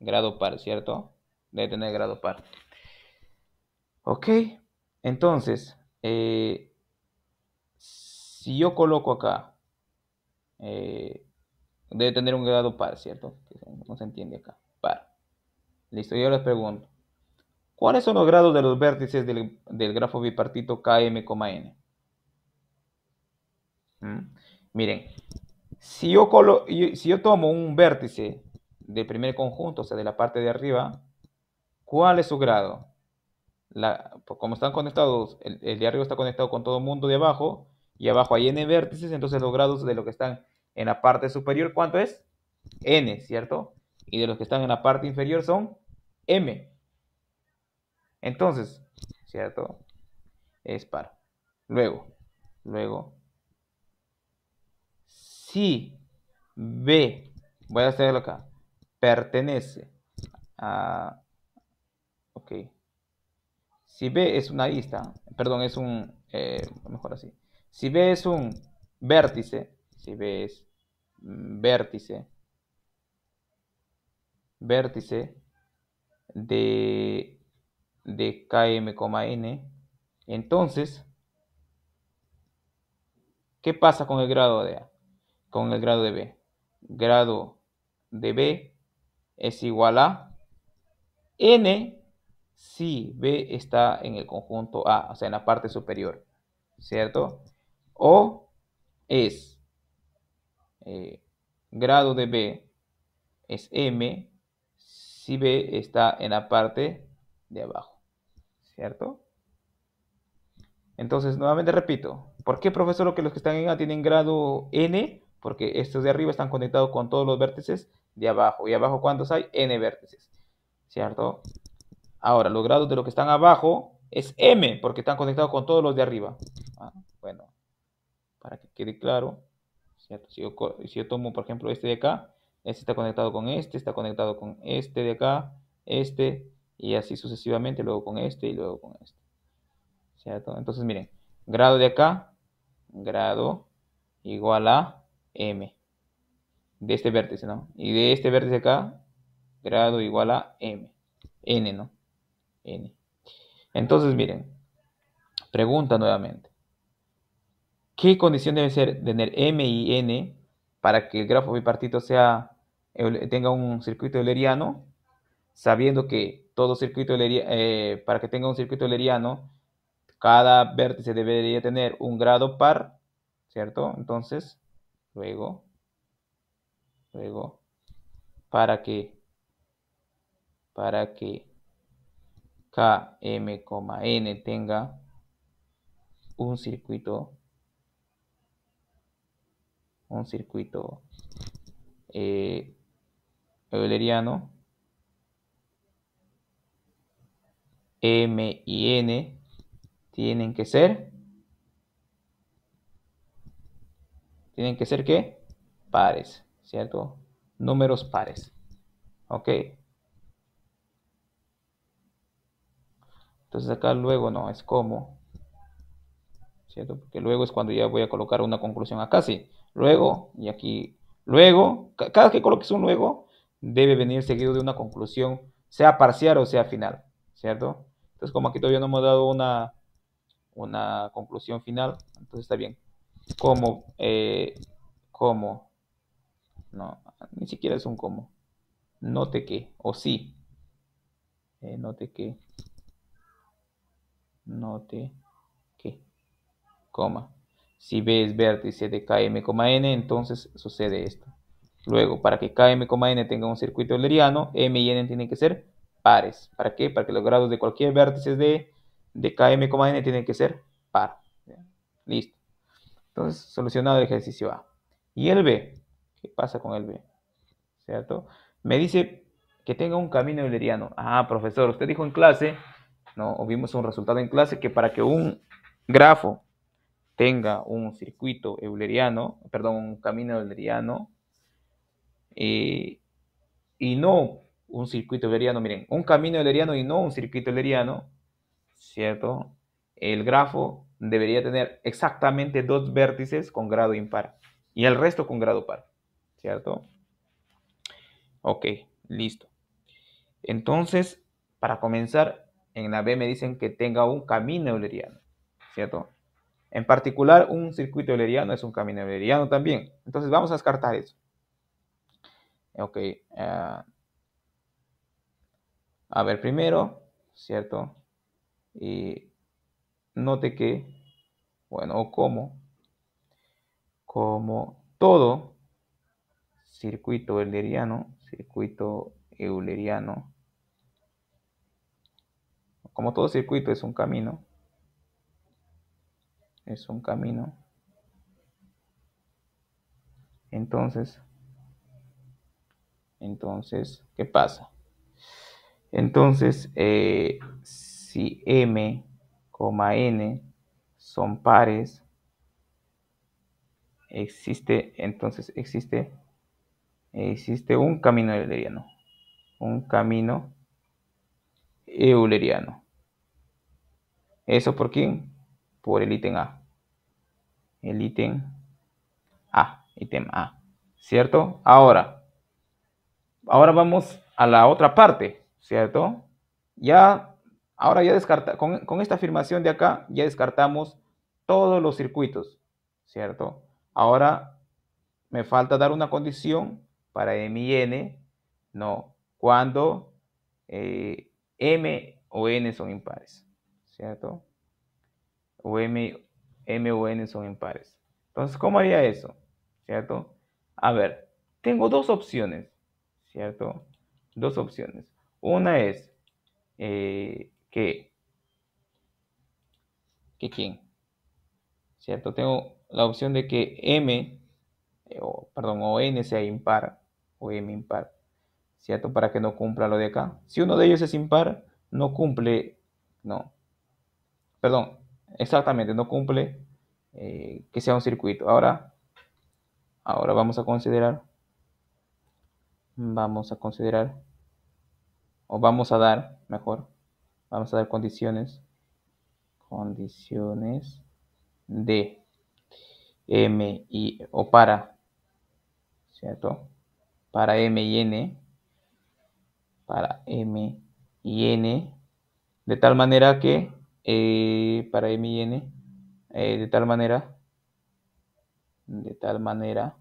grado par, ¿cierto? Debe tener grado par. Ok, entonces, eh, si yo coloco acá, eh, debe tener un grado par, ¿cierto? No se entiende acá, par. Listo, yo les pregunto, ¿cuáles son los grados de los vértices del, del grafo bipartito KM, N? Miren, si yo, tomo un vértice del primer conjunto, o sea, de la parte de arriba, ¿cuál es su grado? Pues, como están conectados, el, el, de arriba está conectado con todo el mundo de abajo, y abajo hay n vértices, entonces los grados de los que están en la parte superior, ¿cuánto es? n, ¿cierto? Y de los que están en la parte inferior son m. Entonces, ¿cierto? Es par. Luego, luego, si B, voy a hacerlo acá, pertenece a, ok, si B es una lista, perdón, es un, eh, mejor así, si B es un vértice, si B es vértice, vértice de, de N, entonces, ¿qué pasa con el grado de A? con el grado de B. Grado de B es igual a N si B está en el conjunto A, o sea, en la parte superior, ¿cierto? O es eh, grado de B es M si B está en la parte de abajo, ¿cierto? Entonces, nuevamente repito, ¿por qué, profesor, que los que están en A tienen grado N porque estos de arriba están conectados con todos los vértices de abajo. ¿Y abajo cuántos hay? n vértices, ¿cierto? Ahora, los grados de los que están abajo es m, porque están conectados con todos los de arriba. Ah, bueno, para que quede claro, ¿cierto? Si yo, si yo tomo, por ejemplo, este de acá, este está conectado con este, está conectado con este de acá, este, y así sucesivamente, luego con este y luego con este. ¿Cierto? Entonces, miren, grado de acá, grado igual a m de este vértice, ¿no? Y de este vértice acá, grado igual a m, n, ¿no? n. Entonces, miren, pregunta nuevamente. ¿Qué condición debe ser tener m y n para que el grafo bipartito sea, tenga un circuito euleriano? Sabiendo que todo circuito eh, para que tenga un circuito euleriano, cada vértice debería tener un grado par, ¿cierto? Entonces, luego, luego, para que, para que n tenga un circuito, un circuito eh, euleriano, M y N tienen que ser tienen que ser qué? Pares, ¿cierto? Números pares. ¿Ok? Entonces acá luego no, es como. ¿Cierto? Porque luego es cuando ya voy a colocar una conclusión acá, sí. Luego, y aquí, luego, cada que coloques un luego, debe venir seguido de una conclusión, sea parcial o sea final, ¿cierto? Entonces como aquí todavía no hemos dado una, una conclusión final, entonces está bien como, eh, como, no, ni siquiera es un como, note que, o sí, eh, note que, note que, coma. Si B es vértice de KM, N, entonces sucede esto. Luego, para que KM, N tenga un circuito euleriano, M y N tienen que ser pares. ¿Para qué? Para que los grados de cualquier vértice de, de KM, N tienen que ser par. Listo. Entonces, solucionado el ejercicio A. Y el B, ¿qué pasa con el B? ¿Cierto? Me dice que tenga un camino euleriano. Ah, profesor, usted dijo en clase, ¿no? vimos un resultado en clase, que para que un grafo tenga un circuito euleriano, perdón, un camino euleriano, eh, y no un circuito euleriano, miren, un camino euleriano y no un circuito euleriano, ¿cierto? El grafo debería tener exactamente dos vértices con grado impar y el resto con grado par, ¿cierto? Ok, listo. Entonces, para comenzar, en la B me dicen que tenga un camino euleriano, ¿cierto? En particular, un circuito euleriano es un camino euleriano también. Entonces, vamos a descartar eso. Ok. Eh, a ver, primero, ¿cierto? Y note que, bueno, o como, como todo circuito euleriano, circuito euleriano, como todo circuito es un camino, es un camino. Entonces, entonces, ¿qué pasa? Entonces, eh, si M coma n son pares, existe, entonces existe, existe un camino euleriano, un camino euleriano. ¿Eso por quién? Por el ítem A. El ítem A, ítem A, ¿cierto? Ahora, ahora vamos a la otra parte, ¿cierto? Ya Ahora ya descarta, con, esta afirmación de acá ya descartamos todos los circuitos, ¿cierto? Ahora me falta dar una condición para m y n, no, cuando eh, m o n son impares, ¿cierto? O m, m o n son impares. Entonces, ¿cómo haría eso? ¿Cierto? A ver, tengo dos opciones, ¿cierto? Dos opciones. Una es eh, que, que quién. ¿Cierto? Tengo la opción de que m, eh, o, perdón, o n sea impar o m impar. ¿Cierto? Para que no cumpla lo de acá. Si uno de ellos es impar, no cumple, no. Perdón, exactamente, no cumple eh, que sea un circuito. Ahora, ahora vamos a considerar, vamos a considerar, o vamos a dar, mejor, Vamos a dar condiciones. Condiciones de M y o para, ¿cierto? Para M y N. Para M y N. De tal manera que eh, para M y N. Eh, de tal manera. De tal manera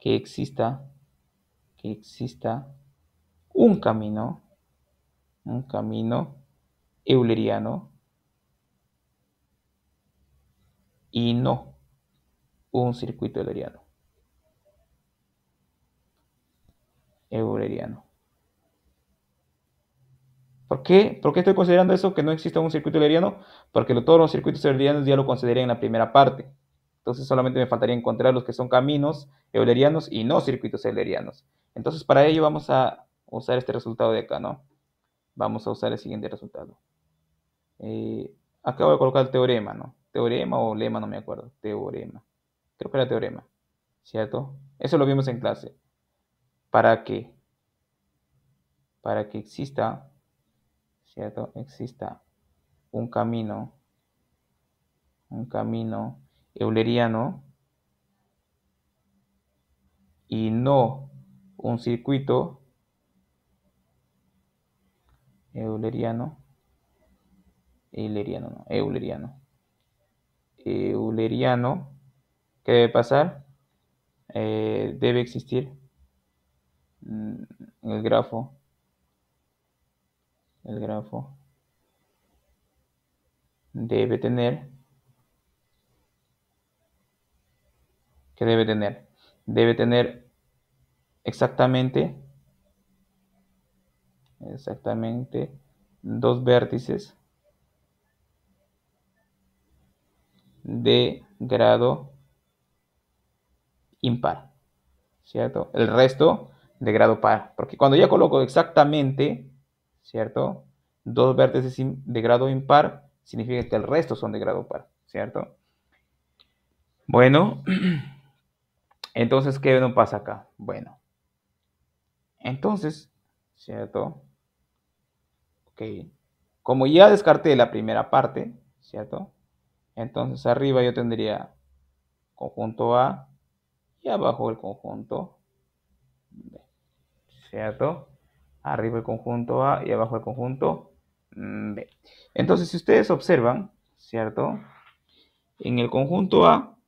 que exista. Que exista un camino un camino euleriano y no un circuito euleriano. Euleriano. ¿Por qué? ¿Por estoy considerando eso que no existe un circuito euleriano? Porque todos los circuitos eulerianos ya lo consideré en la primera parte. Entonces solamente me faltaría encontrar los que son caminos eulerianos y no circuitos eulerianos. Entonces para ello vamos a usar este resultado de acá, ¿no? vamos a usar el siguiente resultado. Eh, acabo de colocar el teorema, ¿no? Teorema o lema, no me acuerdo. Teorema. Creo que era teorema. ¿Cierto? Eso lo vimos en clase. Para qué? para que exista, ¿cierto? Exista un camino, un camino euleriano y no un circuito Euleriano. Euleriano, no, Euleriano. Euleriano, ¿qué debe pasar? Eh, debe existir mm, el grafo. El grafo debe tener. ¿Qué debe tener? Debe tener exactamente exactamente dos vértices de grado impar, ¿cierto? El resto de grado par, porque cuando ya coloco exactamente, ¿cierto? Dos vértices de grado impar, significa que el resto son de grado par, ¿cierto? Bueno, entonces, ¿qué nos pasa acá? Bueno, entonces, ¿cierto? Como ya descarté la primera parte, ¿cierto? Entonces arriba yo tendría conjunto A y abajo el conjunto B. ¿Cierto? Arriba el conjunto A y abajo el conjunto B. Entonces, si ustedes observan, ¿cierto? En el conjunto A,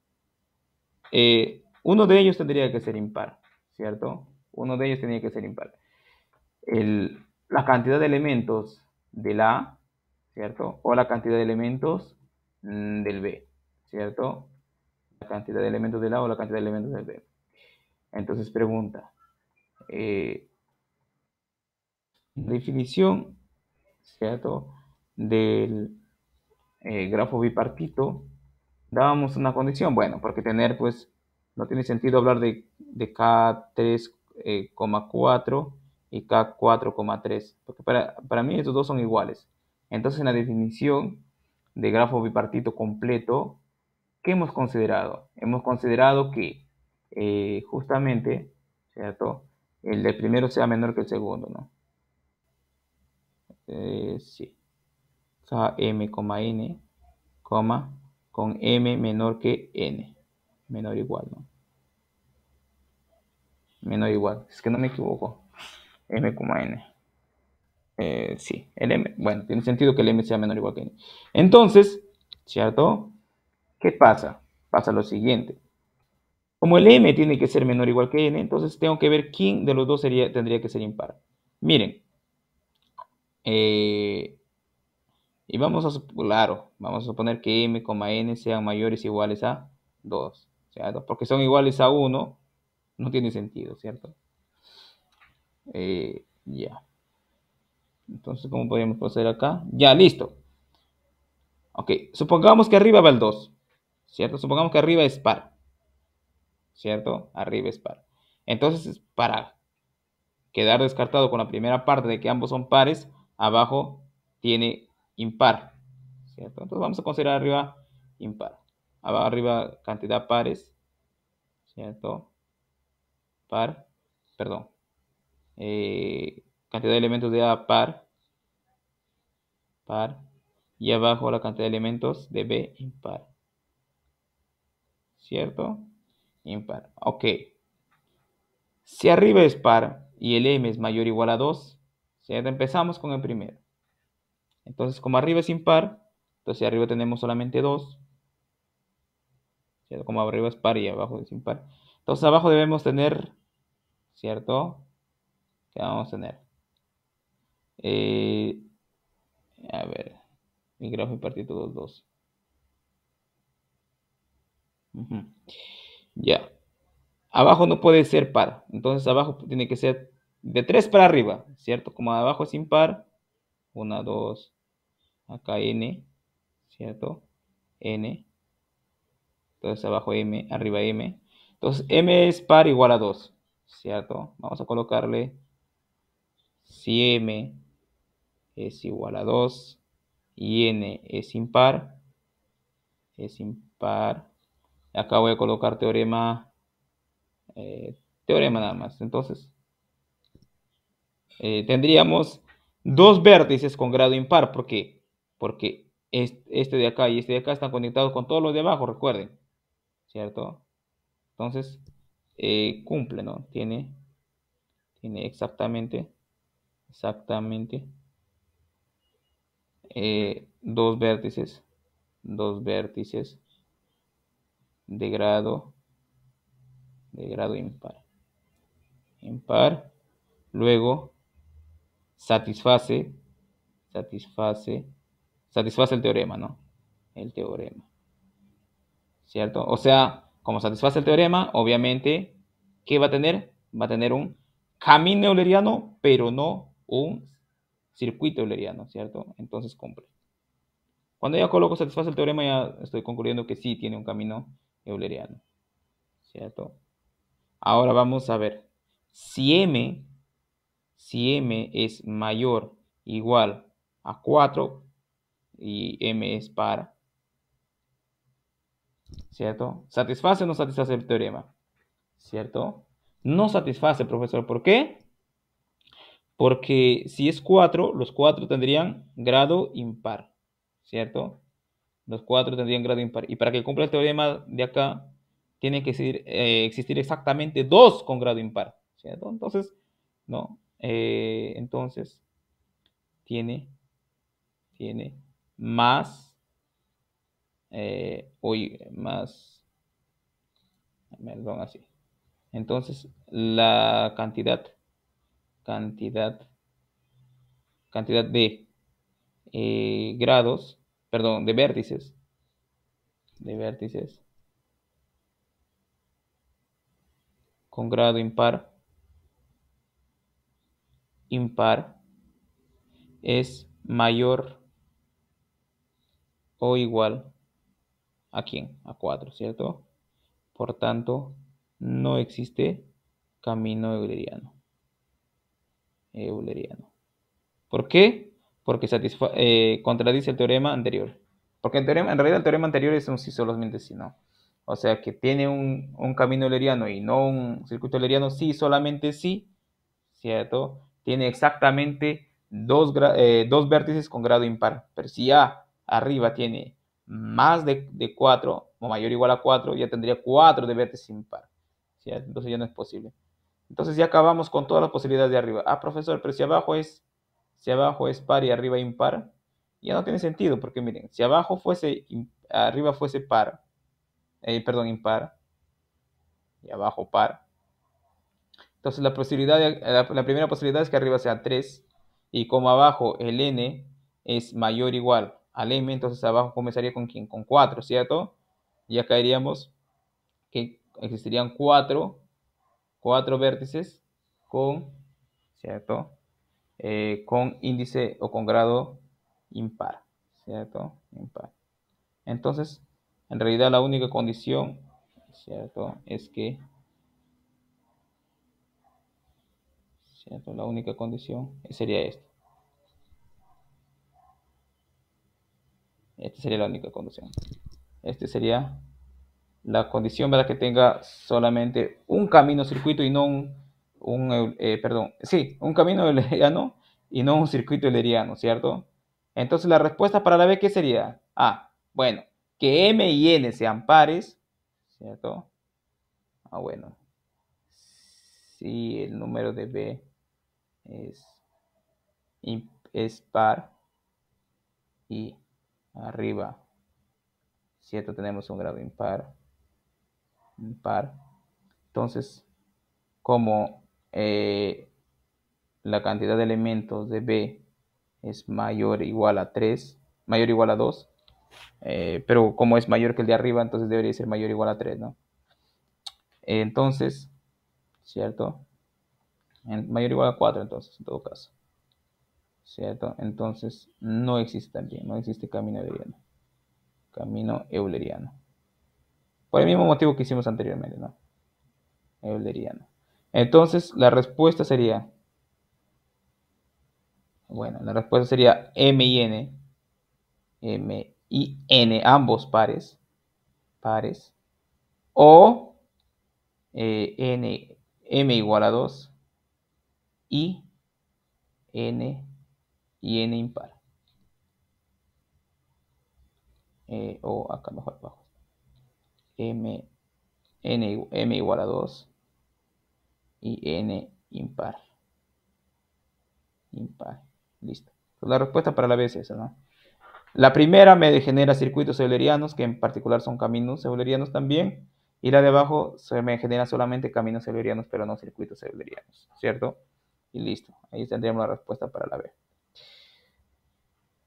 eh, uno de ellos tendría que ser impar, ¿cierto? Uno de ellos tendría que ser impar. la cantidad de elementos de la ¿cierto? O la cantidad de elementos mm, del B, ¿cierto? La cantidad de elementos del A o la cantidad de elementos del B. Entonces pregunta, eh, definición, ¿cierto? Del eh, grafo bipartito, dábamos una condición, bueno, porque tener, pues, no tiene sentido hablar de, de K3,4 y K4,3, porque para, mí estos dos son iguales. Entonces, en la definición de grafo bipartito completo, ¿qué hemos considerado? Hemos considerado que eh, justamente, ¿cierto? El del primero sea menor que el segundo, ¿no? Eh, sí. m, n, con m menor que n. Menor o igual, ¿no? Menor igual. Es que no me equivoco m,n. n eh, sí, el m. Bueno, tiene sentido que el m sea menor o igual que n. Entonces, ¿cierto? ¿Qué pasa? Pasa lo siguiente. Como el m tiene que ser menor o igual que n, entonces tengo que ver quién de los dos sería, tendría que ser impar. Miren. Eh, y vamos a, claro, vamos a suponer que m, n sean mayores o iguales a 2, Porque son iguales a 1, no tiene sentido, ¿cierto? Eh, ya. Entonces, ¿cómo podríamos proceder acá? Ya, listo. Ok, supongamos que arriba va el 2, ¿cierto? Supongamos que arriba es par, ¿cierto? Arriba es par. Entonces, para quedar descartado con la primera parte de que ambos son pares, abajo tiene impar, ¿cierto? Entonces vamos a considerar arriba impar. abajo Arriba cantidad pares, ¿cierto? Par, perdón, eh, cantidad de elementos de A par, par, y abajo la cantidad de elementos de B impar. ¿Cierto? Impar. Ok. Si arriba es par y el M es mayor o igual a 2, ¿cierto? Empezamos con el primero. Entonces, como arriba es impar, entonces arriba tenemos solamente 2. Como arriba es par y abajo es impar. Entonces abajo debemos tener, ¿cierto? que vamos a tener. Eh, a ver, micrófono y partido 2. 2 Ya. Abajo no puede ser par, entonces abajo tiene que ser de 3 para arriba, ¿cierto? Como abajo es impar, 1, 2, acá n, ¿cierto? n, entonces abajo m, arriba m. Entonces m es par igual a 2, ¿cierto? Vamos a colocarle si m es igual a 2 y n es impar, es impar. Acá voy a colocar teorema, eh, teorema nada más. Entonces, eh, tendríamos dos vértices con grado impar. ¿Por qué? Porque este de acá y este de acá están conectados con todos los de abajo, recuerden. ¿Cierto? Entonces, eh, cumple, ¿no? Tiene, tiene exactamente exactamente eh, dos vértices, dos vértices de grado, de grado impar. Impar, luego satisface, satisface, satisface el teorema, ¿no? El teorema. ¿Cierto? O sea, como satisface el teorema, obviamente, ¿qué va a tener? Va a tener un camino euleriano, pero no un circuito euleriano, ¿cierto? Entonces cumple. Cuando ya coloco satisface el teorema, ya estoy concluyendo que sí tiene un camino euleriano, ¿cierto? Ahora vamos a ver. Si m, si m es mayor igual a 4 y m es para, ¿cierto? ¿Satisface o no satisface el teorema? ¿Cierto? No satisface, profesor. ¿Por qué? Porque si es 4, los 4 tendrían grado impar, ¿cierto? Los 4 tendrían grado impar. Y para que cumpla el teorema de acá, tiene que eh, existir, exactamente 2 con grado impar, ¿cierto? Entonces, no. Eh, entonces, tiene, tiene más, eh, más, perdón, así. Entonces, la cantidad cantidad, cantidad de eh, grados, perdón, de vértices, de vértices con grado impar, impar es mayor o igual a quién? A 4, ¿cierto? Por tanto, no existe camino euleriano euleriano. ¿Por qué? Porque eh, contradice el teorema anterior. Porque el teorema, en realidad el teorema anterior es un sí solamente si no. O sea, que tiene un, camino euleriano y no un circuito euleriano sí solamente sí, ¿cierto? Tiene exactamente dos, eh, dos vértices con grado impar. Pero si A arriba tiene más de, de 4 o mayor o igual a 4, ya tendría 4 de vértices impar. ¿cierto? Entonces ya no es posible. Entonces ya acabamos con todas las posibilidades de arriba. Ah, profesor, pero si abajo es, si abajo es par y arriba impar, ya no tiene sentido, porque miren, si abajo fuese, arriba fuese par, eh, perdón, impar, y abajo par. Entonces la, posibilidad la, primera posibilidad es que arriba sea 3, y como abajo el n es mayor o igual al m, entonces abajo comenzaría con quién? Con 4, ¿cierto? Ya caeríamos que existirían 4 cuatro vértices con, ¿cierto? Eh, con índice o con grado impar, ¿cierto? Impar. Entonces, en realidad la única condición, ¿cierto? Es que, ¿cierto? La única condición sería esta. Esta sería la única condición. Este sería la condición para que tenga solamente un camino circuito y no un, eh, perdón, sí, un camino euleriano y no un circuito euleriano, ¿cierto? Entonces la respuesta para la B, ¿qué sería? Ah, bueno, que M y N sean pares, ¿cierto? Ah, bueno. Si el número de B es, es par y arriba, ¿cierto? Tenemos un grado impar par. Entonces, como eh, la cantidad de elementos de B es mayor o igual a 3, mayor o igual a 2, eh, pero como es mayor que el de arriba, entonces debería ser mayor o igual a 3, ¿no? Entonces, ¿cierto? mayor o igual a 4, entonces, en todo caso. ¿Cierto? Entonces, no existe también, no existe camino euleriano. Camino euleriano. Por el mismo motivo que hicimos anteriormente, ¿no? Entonces, la respuesta sería. Bueno, la respuesta sería M y N. M y N, ambos pares. Pares. O eh, N, M igual a 2. Y N y N impar. Eh, o acá mejor abajo m, n, m igual a 2 y n impar. Impar. Listo. La respuesta para la B es esa, ¿no? La primera me genera circuitos eulerianos, que en particular son caminos eulerianos también. Y la de abajo se me genera solamente caminos eulerianos, pero no circuitos eulerianos, ¿cierto? Y listo. Ahí tendríamos la respuesta para la B.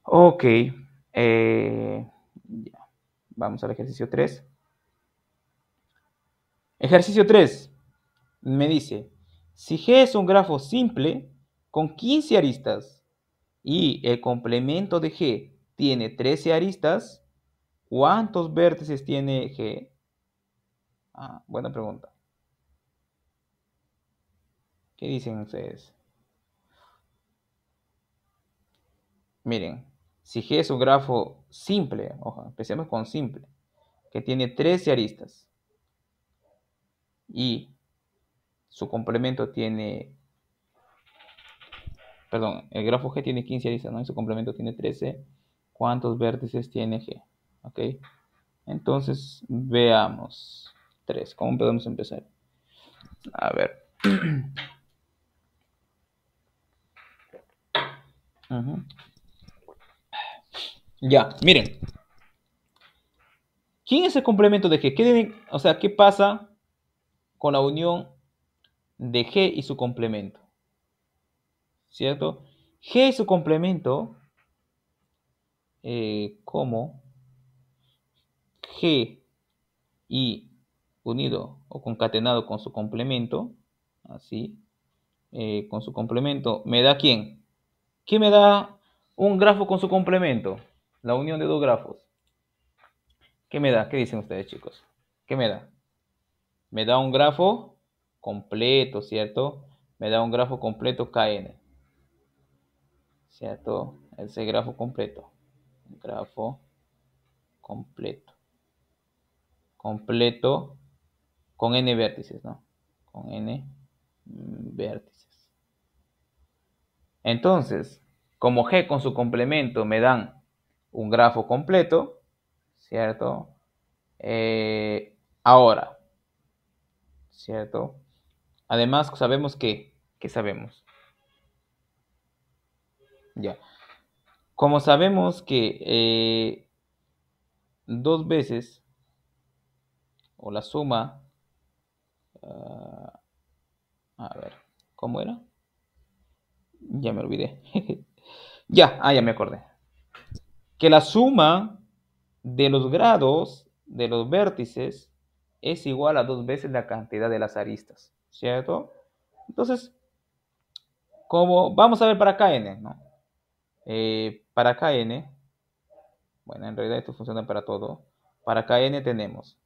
Ok. Eh, ya. Vamos al ejercicio 3. Ejercicio 3. Me dice, si G es un grafo simple con 15 aristas y el complemento de G tiene 13 aristas, ¿cuántos vértices tiene G? Ah, buena pregunta. ¿Qué dicen ustedes? Miren, si G es un grafo simple, empecemos con simple, que tiene 13 aristas y su complemento tiene, perdón, el grafo G tiene 15 aristas, ¿no? Y su complemento tiene 13, ¿cuántos vértices tiene G? ¿Ok? Entonces, veamos. 3. ¿Cómo podemos empezar? A ver. Ya, miren. ¿Quién es el complemento de G? ¿Qué, o sea, ¿qué pasa con la unión de G y su complemento. ¿Cierto? G y su complemento, eh, como G y unido o concatenado con su complemento, así, eh, con su complemento, ¿me da quién? ¿Qué me da un grafo con su complemento? La unión de dos grafos. ¿Qué me da? ¿Qué dicen ustedes, chicos? ¿Qué me da? me da un grafo completo, ¿cierto? Me da un grafo completo KN. ¿Cierto? Ese grafo completo. Grafo completo. Completo con n vértices, ¿no? Con n vértices. Entonces, como g con su complemento me dan un grafo completo, ¿cierto? Eh, ahora, ¿cierto? Además, sabemos que, que sabemos. Ya. Como sabemos que eh, dos veces, o la suma, ah, a ver, ¿cómo era? Ya me olvidé. ya, ah, ya me acordé. Que la suma de los grados de los vértices es igual a dos veces la cantidad de las aristas, ¿cierto? Entonces, como vamos a ver para Kn, ¿no? Eh, para Kn, bueno, en realidad esto funciona para todo. Para Kn tenemos,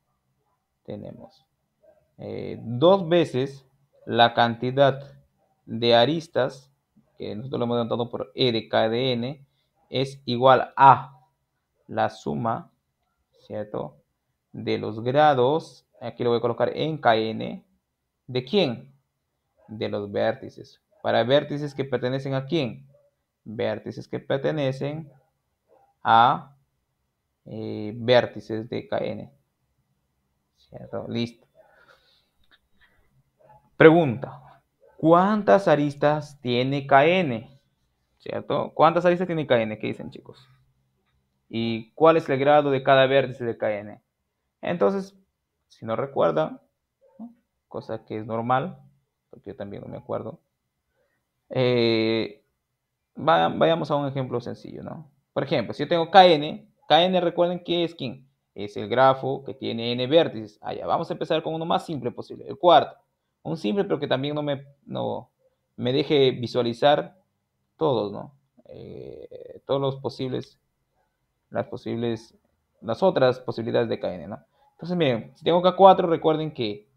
tenemos eh, dos veces la cantidad de aristas, que nosotros lo hemos denotado por E de K de N, es igual a la suma, ¿cierto? de los grados, aquí lo voy a colocar en KN, ¿de quién? De los vértices. Para vértices que pertenecen a quién? Vértices que pertenecen a eh, vértices de KN. ¿Cierto? Listo. Pregunta. ¿Cuántas aristas tiene KN? ¿Cierto? ¿Cuántas aristas tiene KN? ¿Qué dicen chicos? ¿Y cuál es el grado de cada vértice de KN? Entonces, si no recuerda, cosa que es normal, porque yo también no me acuerdo, eh, vayamos a un ejemplo sencillo, ¿no? Por ejemplo, si yo tengo KN, KN recuerden que es quién? Es el grafo que tiene n vértices. Allá, ah, vamos a empezar con uno más simple posible, el cuarto. Un simple, pero que también no me, me deje visualizar todos, ¿no? Eh, todos los posibles, las posibles, las otras posibilidades de KN, ¿no? Entonces, miren, si tengo acá 4 recuerden que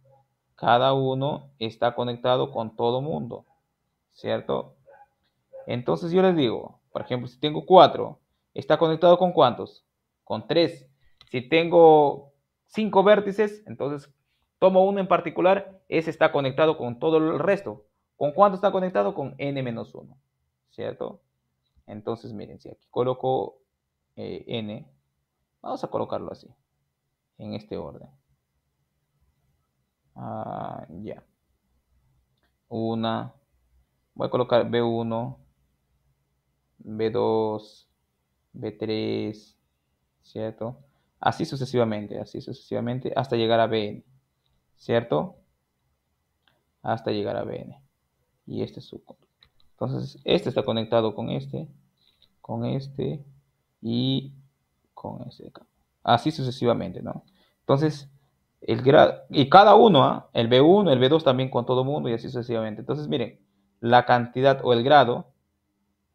cada uno está conectado con todo mundo, ¿cierto? Entonces yo les digo, por ejemplo, si tengo 4, ¿está conectado con cuántos? Con 3. Si tengo 5 vértices, entonces tomo uno en particular, ese está conectado con todo el resto. ¿Con cuánto está conectado? Con n-1, ¿cierto? Entonces, miren, si aquí coloco eh, n, vamos a colocarlo así en este orden. Ah, ya. Una. Voy a colocar B1, B2, B3, ¿cierto? Así sucesivamente, así sucesivamente, hasta llegar a BN, ¿cierto? Hasta llegar a BN. Y este es su... Entonces, este está conectado con este, con este y con este así sucesivamente, ¿no? Entonces, el grado... y cada uno, ¿ah? el B1, el B2 también con todo el mundo y así sucesivamente. Entonces, miren, la cantidad o el grado,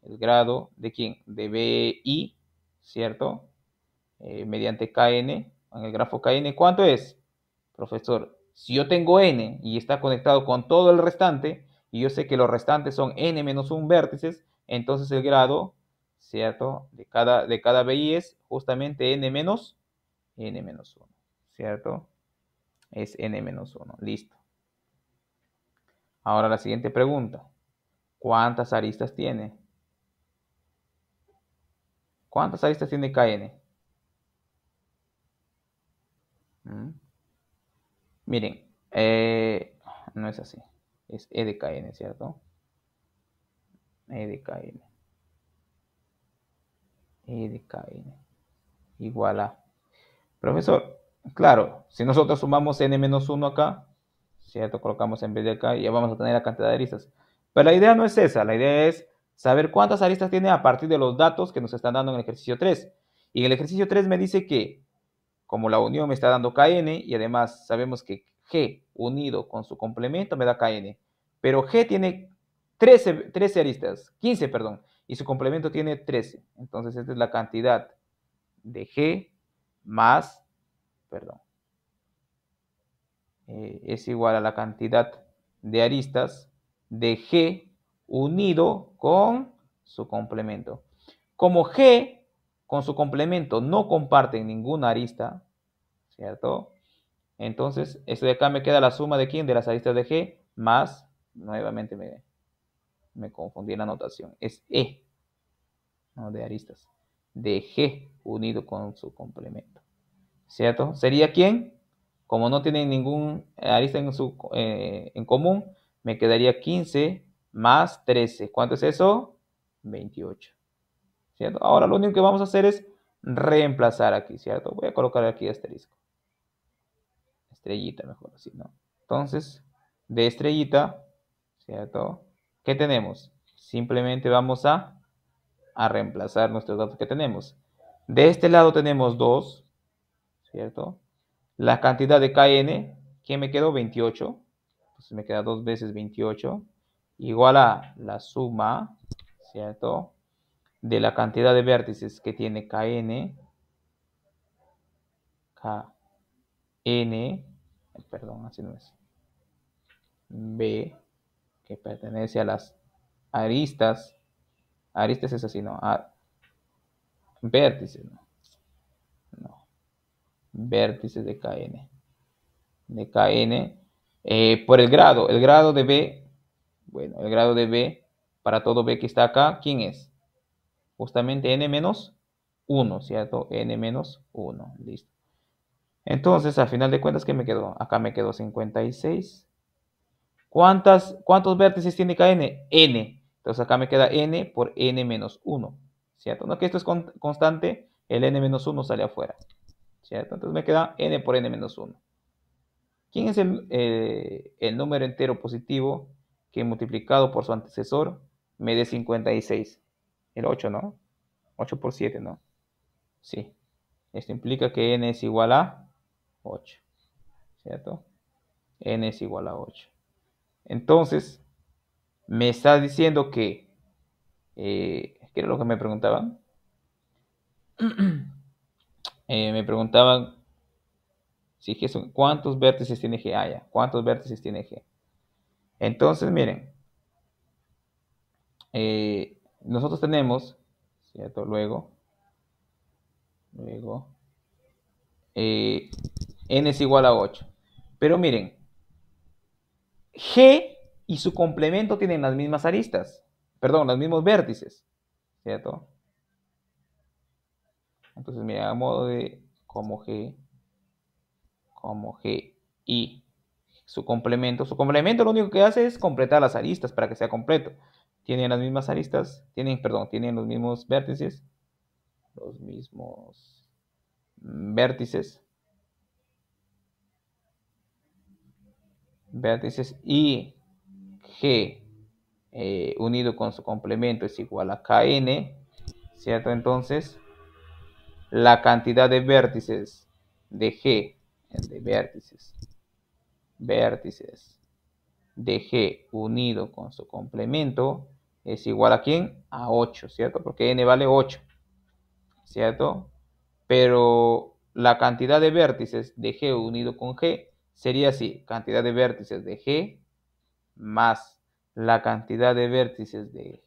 el grado de quién, de BI, ¿cierto? Eh, mediante KN, en el grafo KN, ¿cuánto es? Profesor, si yo tengo N y está conectado con todo el restante, y yo sé que los restantes son N menos un vértices, entonces el grado, ¿cierto? De cada, de cada BI es justamente N menos n-1, ¿cierto? Es n-1, listo. Ahora la siguiente pregunta. ¿Cuántas aristas tiene? ¿Cuántas aristas tiene KN? Mm. Miren, eh, no es así. Es E de KN, ¿cierto? E de KN. E de KN. Igual a Profesor, claro, si nosotros sumamos n-1 acá, ¿cierto? Colocamos en vez de acá y ya vamos a tener la cantidad de aristas. Pero la idea no es esa, la idea es saber cuántas aristas tiene a partir de los datos que nos están dando en el ejercicio 3. Y en el ejercicio 3 me dice que, como la unión me está dando Kn, y además sabemos que G unido con su complemento me da Kn, pero G tiene 13, 13 aristas, 15, perdón, y su complemento tiene 13. Entonces esta es la cantidad de G más, perdón, eh, es igual a la cantidad de aristas de G unido con su complemento. Como G con su complemento no comparten ninguna arista, ¿cierto? Entonces, esto de acá me queda la suma de quién? De las aristas de G más, nuevamente me, me confundí en la notación, es E, no de aristas, de G unido con su complemento. ¿cierto? Sería quién? como no tienen ningún eh, arista en, eh, en común, me quedaría 15 más 13. ¿Cuánto es eso? 28. ¿Cierto? Ahora lo único que vamos a hacer es reemplazar aquí, ¿cierto? Voy a colocar aquí asterisco. Estrellita, mejor así, ¿no? Entonces, de estrellita, ¿cierto? ¿Qué tenemos? Simplemente vamos a, a reemplazar nuestros datos que tenemos. De este lado tenemos 2, ¿cierto? La cantidad de KN, ¿qué me quedó? 28. Entonces me queda dos veces 28 igual a la suma, ¿cierto? De la cantidad de vértices que tiene KN, KN, perdón, así no es, B, que pertenece a las aristas, aristas es así, ¿no? A vértices, ¿no? vértices de Kn. De Kn eh, por el grado. El grado de B, bueno, el grado de B para todo B que está acá, ¿quién es? Justamente n menos 1, ¿cierto? n menos 1, listo. Entonces, al final de cuentas, ¿qué me quedó? Acá me quedó 56. ¿Cuántas, ¿Cuántos vértices tiene Kn? n. Entonces acá me queda n por n menos 1, ¿cierto? No que esto es constante, el n menos 1 sale afuera. ¿cierto? Entonces me queda n por n menos 1. ¿Quién es eh, el, número entero positivo que multiplicado por su antecesor me dé 56? El 8, ¿no? 8 por 7, ¿no? Sí. Esto implica que n es igual a 8, ¿cierto? n es igual a 8. Entonces, me está diciendo que, eh, ¿qué era lo que me preguntaban? Eh, me preguntaban si cuántos vértices tiene G. Ah, cuántos vértices tiene G. Entonces, miren, eh, nosotros tenemos, ¿cierto? Luego, luego, eh, n es igual a 8. Pero miren, G y su complemento tienen las mismas aristas, perdón, los mismos vértices, ¿cierto? Entonces, mira, a modo de como G, como G, Y. su complemento. Su complemento lo único que hace es completar las aristas para que sea completo. Tienen las mismas aristas, tienen, perdón, tienen los mismos vértices, los mismos vértices. Vértices y G eh, unido con su complemento es igual a KN, ¿cierto? Entonces, la cantidad de vértices de G, de vértices, vértices de G unido con su complemento es igual a quién? A 8, ¿cierto? Porque n vale 8, ¿cierto? Pero la cantidad de vértices de G unido con G sería así, cantidad de vértices de G más la cantidad de vértices de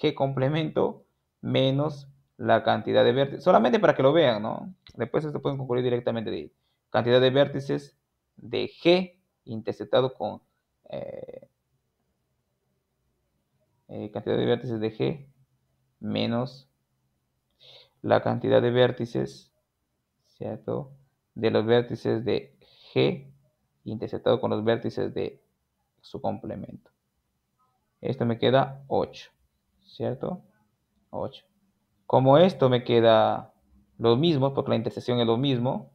G complemento menos la cantidad de vértices, solamente para que lo vean, ¿no? Después esto pueden concluir directamente de cantidad de vértices de G interceptado con eh, eh, cantidad de vértices de G menos la cantidad de vértices, ¿cierto? De los vértices de G interceptado con los vértices de su complemento. Esto me queda 8, ¿cierto? 8. Como esto me queda lo mismo, porque la intersección es lo mismo,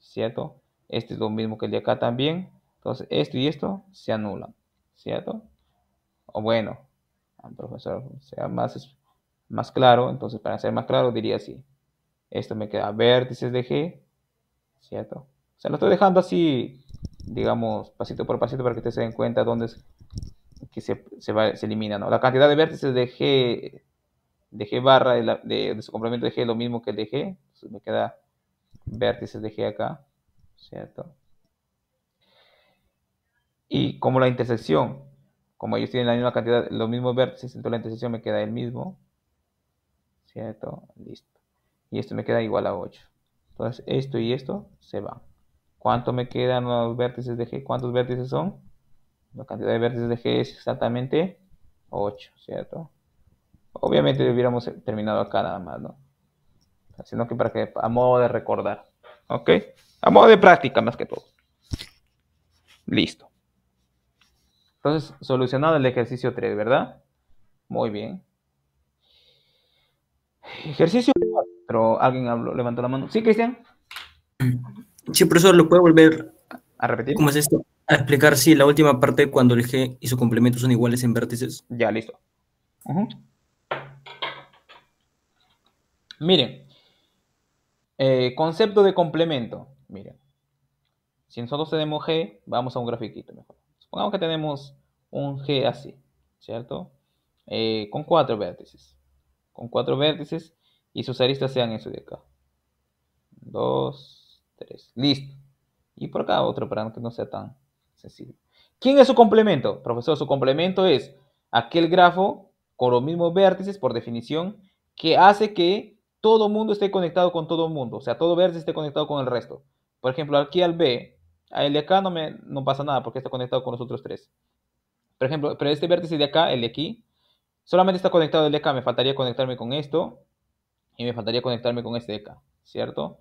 ¿cierto? Este es lo mismo que el de acá también. Entonces, esto y esto se anulan, ¿cierto? O bueno, profesor, sea más, más claro, entonces para ser más claro diría así. Esto me queda vértices de G, ¿cierto? O sea, lo estoy dejando así, digamos, pasito por pasito para que ustedes se den cuenta dónde es que se, va, se elimina, ¿no? La cantidad de vértices de G de G barra de, su complemento de G lo mismo que el de G. Entonces me queda vértices de G acá, ¿cierto? Y como la intersección, como ellos tienen la misma cantidad, los mismos vértices, entonces la intersección me queda el mismo, ¿cierto? Listo. Y esto me queda igual a 8. Entonces esto y esto se van. ¿Cuánto me quedan los vértices de G? ¿Cuántos vértices son? La cantidad de vértices de G es exactamente 8, ¿cierto? Obviamente hubiéramos terminado acá nada más, ¿no? Sino que para que, a modo de recordar, ¿ok? A modo de práctica más que todo. Listo. Entonces, solucionado el ejercicio 3, ¿verdad? Muy bien. Ejercicio 4. ¿Alguien habló, levantó la mano? ¿Sí, Cristian? Sí, profesor, ¿lo puede volver a repetir? ¿Cómo es esto? A explicar, si la última parte cuando el G y su complemento son iguales en vértices. Ya, listo. Ajá. Miren, eh, concepto de complemento. Miren, si nosotros tenemos G, vamos a un grafiquito mejor. Supongamos que tenemos un G así, ¿cierto? Eh, con cuatro vértices. Con cuatro vértices y sus aristas sean eso de acá. Dos, tres. Listo. Y por acá otro para que no sea tan sencillo. ¿Quién es su complemento? Profesor, su complemento es aquel grafo con los mismos vértices, por definición, que hace que todo mundo esté conectado con todo mundo, o sea, todo vértice esté conectado con el resto. Por ejemplo, aquí al B, a el de acá no, no pasa nada porque está conectado con los otros tres. Por ejemplo, pero este vértice de acá, el de aquí, solamente está conectado el de acá, me faltaría conectarme con esto y me faltaría conectarme con este de acá, ¿cierto?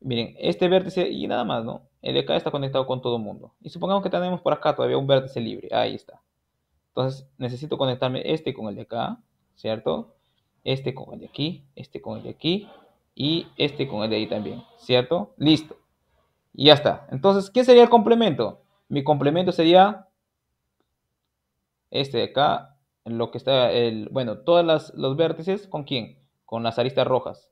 Miren, este vértice y nada más, ¿no? El de acá está conectado con todo el mundo. Y supongamos que tenemos por acá todavía un vértice libre, ahí está. Entonces necesito conectarme este con el de acá, ¿cierto? este con el de aquí, este con el de aquí y este con el de ahí también, ¿cierto? Listo. Y ya está. Entonces, ¿qué sería el complemento? Mi complemento sería este de acá, lo que está, el, bueno, todos los vértices, ¿con quién? Con las aristas rojas,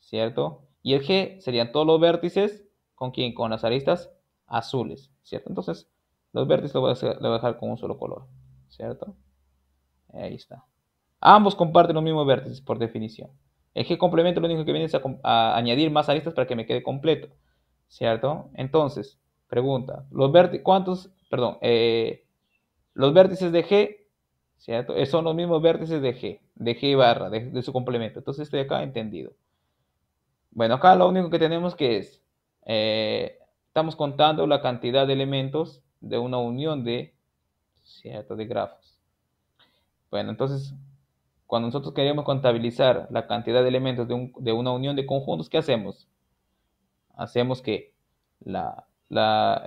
¿cierto? Y el G serían todos los vértices, ¿con quién? Con las aristas azules, ¿cierto? Entonces, los vértices los voy a, dejar, voy a dejar con un solo color, ¿cierto? Ahí está. Ambos comparten los mismos vértices por definición. El G complemento lo único que viene es a, añadir más aristas para que me quede completo. ¿Cierto? Entonces, pregunta, ¿los ¿cuántos, perdón, eh, los vértices de G ¿cierto? Eh, son los mismos vértices de G, de G barra, de, su complemento. Entonces estoy acá entendido. Bueno, acá lo único que tenemos que es, eh, estamos contando la cantidad de elementos de una unión de, ¿cierto? de grafos. Bueno, entonces cuando nosotros queremos contabilizar la cantidad de elementos de, una unión de conjuntos, ¿qué hacemos? Hacemos que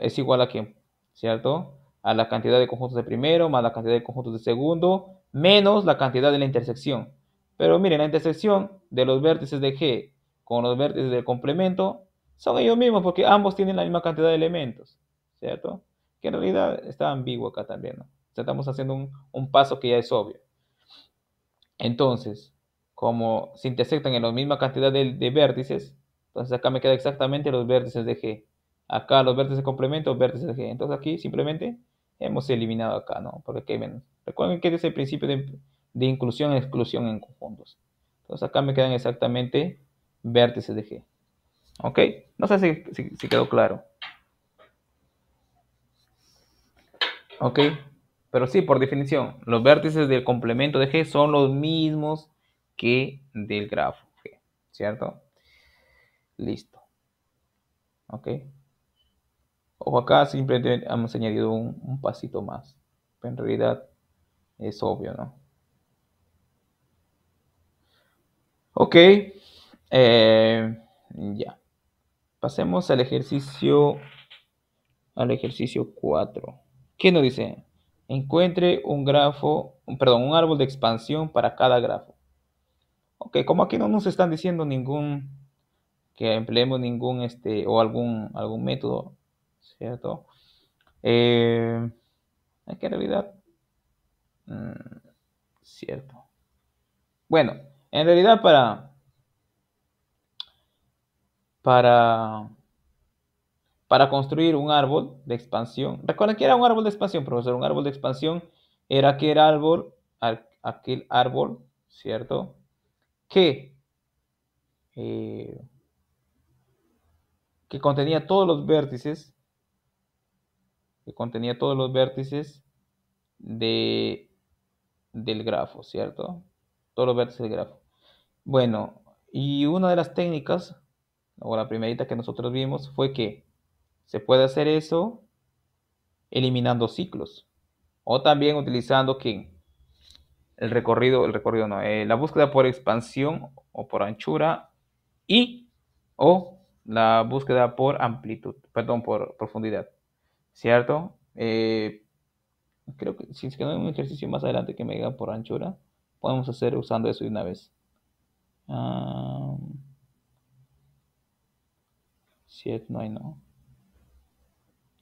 es igual a quién, ¿cierto? A la cantidad de conjuntos de primero más la cantidad de conjuntos de segundo menos la cantidad de la intersección. Pero miren, la intersección de los vértices de G con los vértices del complemento son ellos mismos porque ambos tienen la misma cantidad de elementos, ¿cierto? Que en realidad está ambiguo acá también, estamos haciendo un paso que ya es obvio. Entonces, como se intersectan en la misma cantidad de, vértices, entonces acá me quedan exactamente los vértices de G. Acá los vértices complementos, vértices de G. Entonces aquí simplemente hemos eliminado acá, ¿no? Porque aquí hay menos. Recuerden que es el principio de, inclusión y exclusión en conjuntos. Entonces acá me quedan exactamente vértices de G. ¿Ok? No sé si quedó claro. ¿Ok? Pero sí, por definición, los vértices del complemento de G son los mismos que del grafo G, ¿cierto? Listo. ¿Ok? Ojo acá, simplemente hemos añadido un, pasito más. en realidad es obvio, ¿no? Ok. Eh, ya. Pasemos al ejercicio. Al ejercicio 4. ¿Qué nos dice? Encuentre un grafo, perdón, un árbol de expansión para cada grafo. Ok, como aquí no nos están diciendo ningún que empleemos ningún este o algún algún método, ¿cierto? Eh, que en realidad, mm, cierto. Bueno, en realidad para para para construir un árbol de expansión. Recuerda que era un árbol de expansión, profesor. Un árbol de expansión era aquel árbol, aquel árbol, ¿cierto? Que, eh, que contenía todos los vértices, que contenía todos los vértices de, del grafo, ¿cierto? Todos los vértices del grafo. Bueno, y una de las técnicas, o la primerita que nosotros vimos, fue que se puede hacer eso eliminando ciclos o también utilizando que el recorrido, el recorrido no, eh, la búsqueda por expansión o por anchura y o la búsqueda por amplitud, perdón, por profundidad, ¿cierto? Eh, creo que si es que no hay un ejercicio más adelante que me diga por anchura, podemos hacer usando eso de una vez. Ah, si no hay no.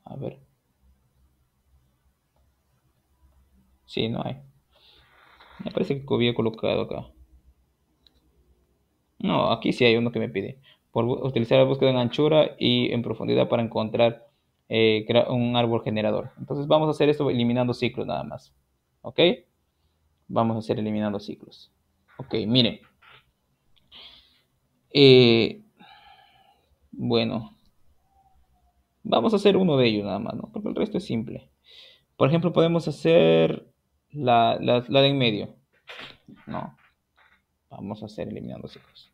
A ver. Sí, no hay. Me parece que había colocado acá. No, aquí sí hay uno que me pide. Por utilizar la búsqueda en anchura y en profundidad para encontrar eh, un árbol generador. Entonces vamos a hacer esto eliminando ciclos nada más. ¿Ok? Vamos a hacer eliminando ciclos. Ok, miren. Eh, bueno, Vamos a hacer uno de ellos nada más, ¿no? Porque el resto es simple. Por ejemplo, podemos hacer la, de en medio. No. Vamos a hacer eliminando ciclos.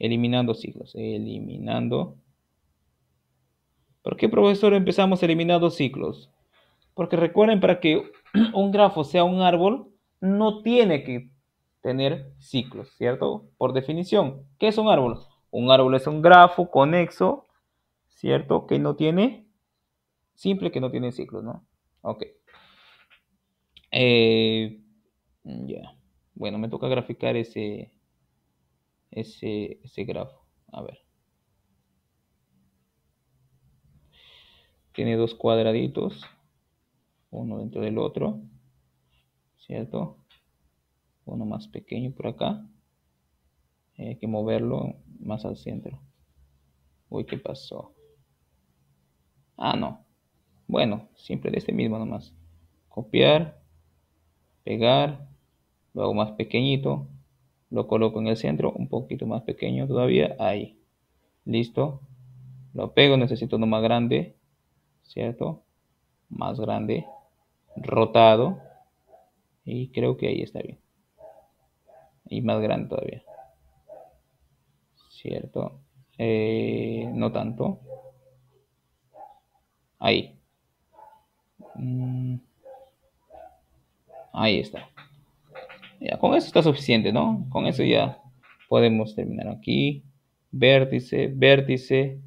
Eliminando ciclos. Eliminando. ¿Por qué, profesor, empezamos eliminando ciclos? Porque recuerden, para que un grafo sea un árbol, no tiene que tener ciclos, ¿cierto? Por definición, ¿qué es un árbol? Un árbol es un grafo conexo ¿cierto? Que no tiene, simple que no tiene ciclo, ¿no? Ok. Eh, ya. Bueno, me toca graficar ese, ese, ese grafo. A ver. Tiene dos cuadraditos, uno dentro del otro, ¿cierto? Uno más pequeño por acá. Hay que moverlo más al centro. Uy, ¿qué pasó? Ah, no. Bueno, siempre de este mismo nomás. Copiar, pegar, lo hago más pequeñito, lo coloco en el centro, un poquito más pequeño todavía, ahí. Listo. Lo pego, necesito uno más grande, ¿cierto? Más grande, rotado. Y creo que ahí está bien. Y más grande todavía. ¿Cierto? Eh, no tanto. Ahí. Mm. Ahí está. Ya, con eso está suficiente, ¿no? Con eso ya podemos terminar aquí. Vértice, vértice,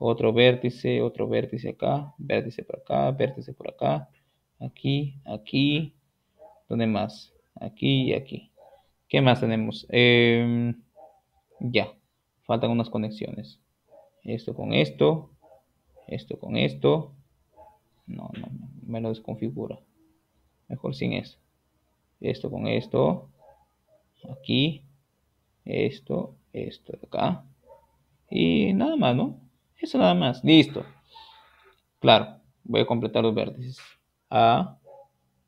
otro vértice, otro vértice acá, vértice por acá, vértice por acá, aquí, aquí. ¿Dónde más? Aquí y aquí. ¿Qué más tenemos? Em, ya, faltan unas conexiones. Esto con esto. Esto con esto. No, no, me lo desconfigura. Mejor sin eso. Esto con esto. Aquí. Esto, esto de acá. Y nada más, ¿no? Eso nada más. Listo. Claro, voy a completar los vértices. A,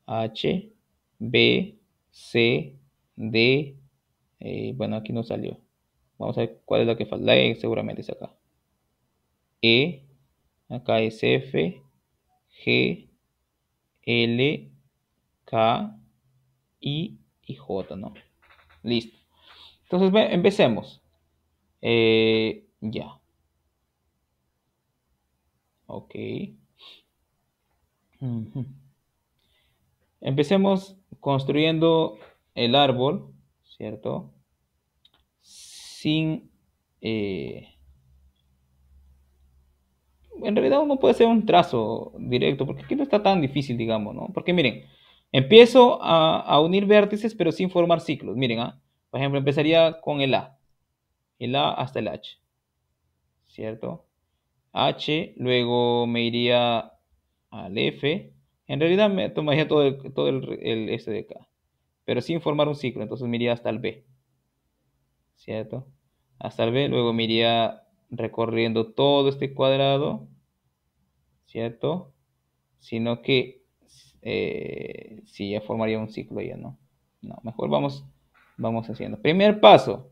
H, B, C, D. Eh, bueno, aquí no salió. Vamos a ver cuál es la que falta. La e seguramente es acá. E, Acá es F, G, L, K, I y J, ¿no? Listo. Entonces empecemos. Eh, ya. Ok. Empecemos construyendo el árbol, ¿cierto? Sin... Eh, en realidad uno puede hacer un trazo directo, porque aquí no está tan difícil, digamos, ¿no? Porque miren, empiezo a, unir vértices, pero sin formar ciclos. Miren, ¿ah? por ejemplo, empezaría con el A, el A hasta el H, ¿cierto? H, luego me iría al F, en realidad me tomaría todo todo el, el S de acá, pero sin formar un ciclo, entonces me iría hasta el B, ¿cierto? Hasta el B, luego me iría recorriendo todo este cuadrado, ¿cierto? Sino que eh, si ya formaría un ciclo ya no. No, mejor vamos, vamos haciendo. Primer paso,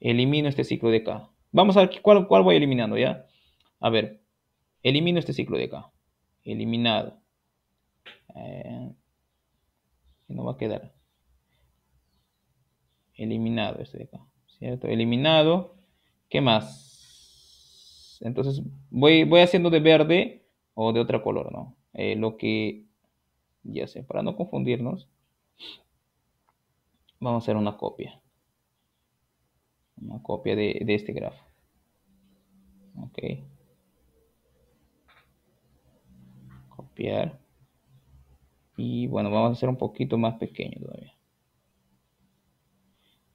elimino este ciclo de acá. Vamos a ver cuál, cuál voy eliminando ya. A ver, elimino este ciclo de acá. Eliminado. Eh, no va a quedar. Eliminado este de acá. ¿Cierto? Eliminado. ¿Qué más? Entonces voy, voy haciendo de verde o de otro color, ¿no? Eh, lo que, ya sé, para no confundirnos, vamos a hacer una copia. Una copia de, de este grafo. Ok. Copiar. Y bueno, vamos a hacer un poquito más pequeño todavía.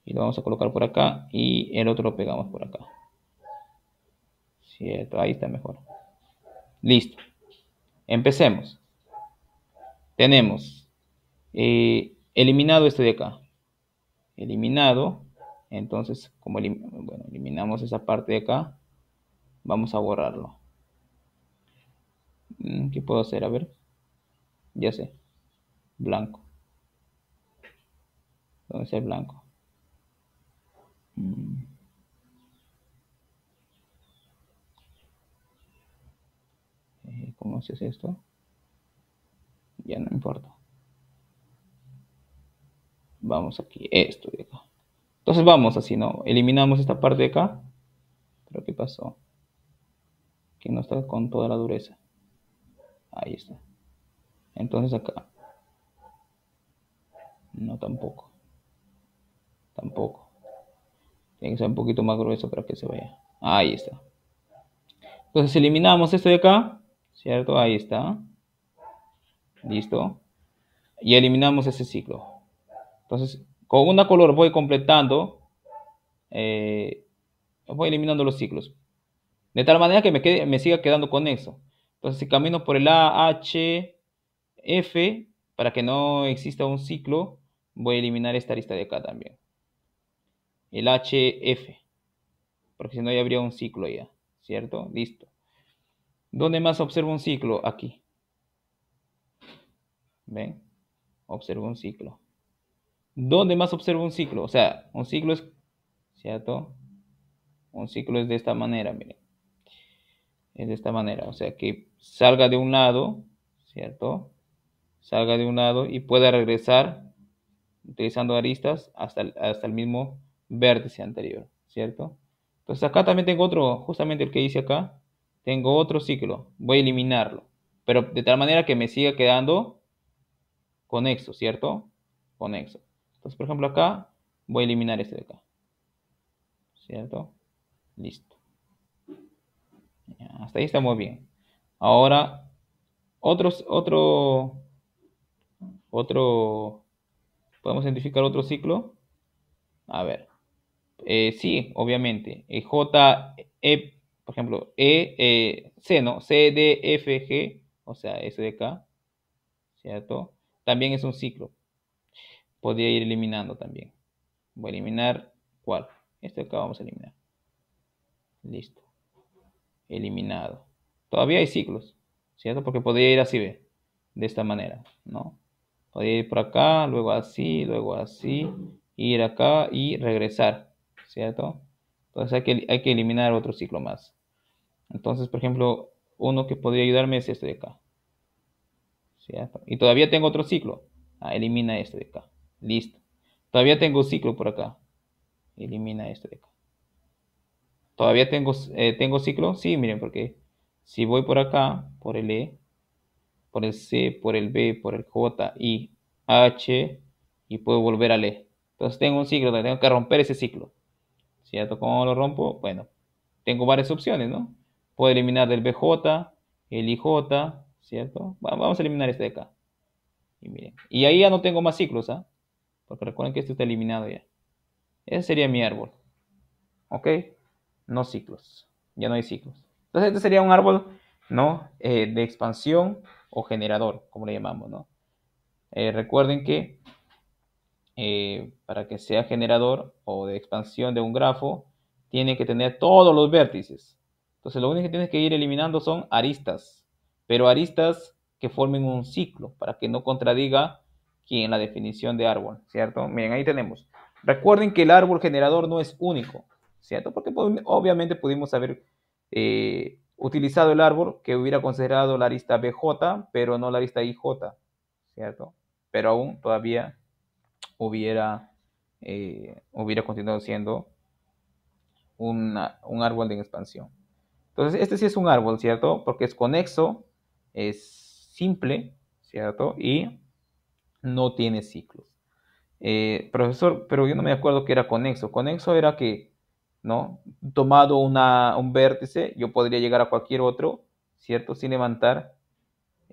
Y lo vamos a colocar por acá y el otro lo pegamos por acá ahí está mejor. Listo. Empecemos. Tenemos eh, eliminado este de acá. Eliminado. Entonces, como bueno, eliminamos esa parte de acá, vamos a borrarlo. Mm, ¿Qué puedo hacer? A ver. Ya sé. Blanco. ¿Dónde está el blanco? Mm. ¿Cómo se hace esto? Ya no importa. Vamos aquí, esto de acá. Entonces vamos así, ¿no? Eliminamos esta parte de acá. Pero ¿qué pasó? Que no está con toda la dureza. Ahí está. Entonces acá. No, tampoco. Tampoco. Tiene que ser un poquito más grueso para que se vaya. Ahí está. Entonces eliminamos esto de acá. ¿cierto? Ahí está. Listo. Y eliminamos ese ciclo. Entonces, con una color voy completando, eh, voy eliminando los ciclos. De tal manera que me, quede, me siga quedando con eso. Entonces, si camino por el A, H, F, para que no exista un ciclo, voy a eliminar esta lista de acá también. El HF. Porque si no, ya habría un ciclo ya. ¿Cierto? Listo. ¿Dónde más observo un ciclo? Aquí. ¿Ven? Observo un ciclo. ¿Dónde más observo un ciclo? O sea, un ciclo es, ¿cierto? Un ciclo es de esta manera, miren. Es de esta manera. O sea, que salga de un lado, ¿cierto? Salga de un lado y pueda regresar utilizando aristas hasta el, hasta el mismo vértice anterior, ¿cierto? Entonces acá también tengo otro, justamente el que hice acá. Tengo otro ciclo, voy a eliminarlo, pero de tal manera que me siga quedando conexo, ¿cierto? Conexo. Entonces, por ejemplo, acá voy a eliminar este de acá. ¿Cierto? Listo. hasta ahí está muy bien. Ahora, Otro. otro, otro, podemos identificar otro ciclo. A ver. Eh, sí, obviamente. Eh, e, por ejemplo, e, e, C, ¿no? C, D, F, G, o sea, S de acá. ¿cierto? También es un ciclo. Podría ir eliminando también. Voy a eliminar, ¿cuál? Este de acá vamos a eliminar. Listo. Eliminado. Todavía hay ciclos, ¿cierto? Porque podría ir así, ¿ve? De esta manera, ¿no? Podría ir por acá, luego así, luego así, ir acá y regresar, ¿cierto? Entonces que, hay que eliminar otro ciclo más. Entonces, por ejemplo, uno que podría ayudarme es este de acá. ¿Cierto? Y todavía tengo otro ciclo. Ah, elimina este de acá. Listo. Todavía tengo un ciclo por acá. Elimina este de acá. Todavía tengo, eh, tengo ciclo. Sí, miren, porque si voy por acá, por el E, por el C, por el B, por el J, I, H, y puedo volver al E. Entonces tengo un ciclo, tengo que romper ese ciclo. ¿Cierto? ¿Cómo lo rompo? Bueno, tengo varias opciones, ¿no? Puedo eliminar del BJ, el IJ, ¿cierto? Vamos a eliminar este de acá. Y, ahí ya no tengo más ciclos, ¿ah? Porque recuerden que este está eliminado ya. Ese sería mi árbol. ¿Ok? No ciclos. Ya no hay ciclos. Entonces este sería un árbol, ¿no? Eh, de expansión o generador, como le llamamos, ¿no? Eh, recuerden que eh, para que sea generador o de expansión de un grafo, tiene que tener todos los vértices. Entonces lo único que tienes que ir eliminando son aristas, pero aristas que formen un ciclo para que no contradiga quien la definición de árbol, ¿cierto? Miren, ahí tenemos. Recuerden que el árbol generador no es único, ¿cierto? Porque obviamente pudimos haber eh, utilizado el árbol que hubiera considerado la arista BJ, pero no la arista IJ, ¿cierto? Pero aún todavía hubiera, eh, hubiera continuado siendo un árbol de expansión. Entonces, este sí es un árbol, ¿cierto? Porque es conexo, es simple, ¿cierto? Y no tiene ciclos. Eh, profesor, pero yo no me acuerdo que era conexo. Conexo era que, ¿no? Tomado un vértice, yo podría llegar a cualquier otro, ¿cierto? Sin levantar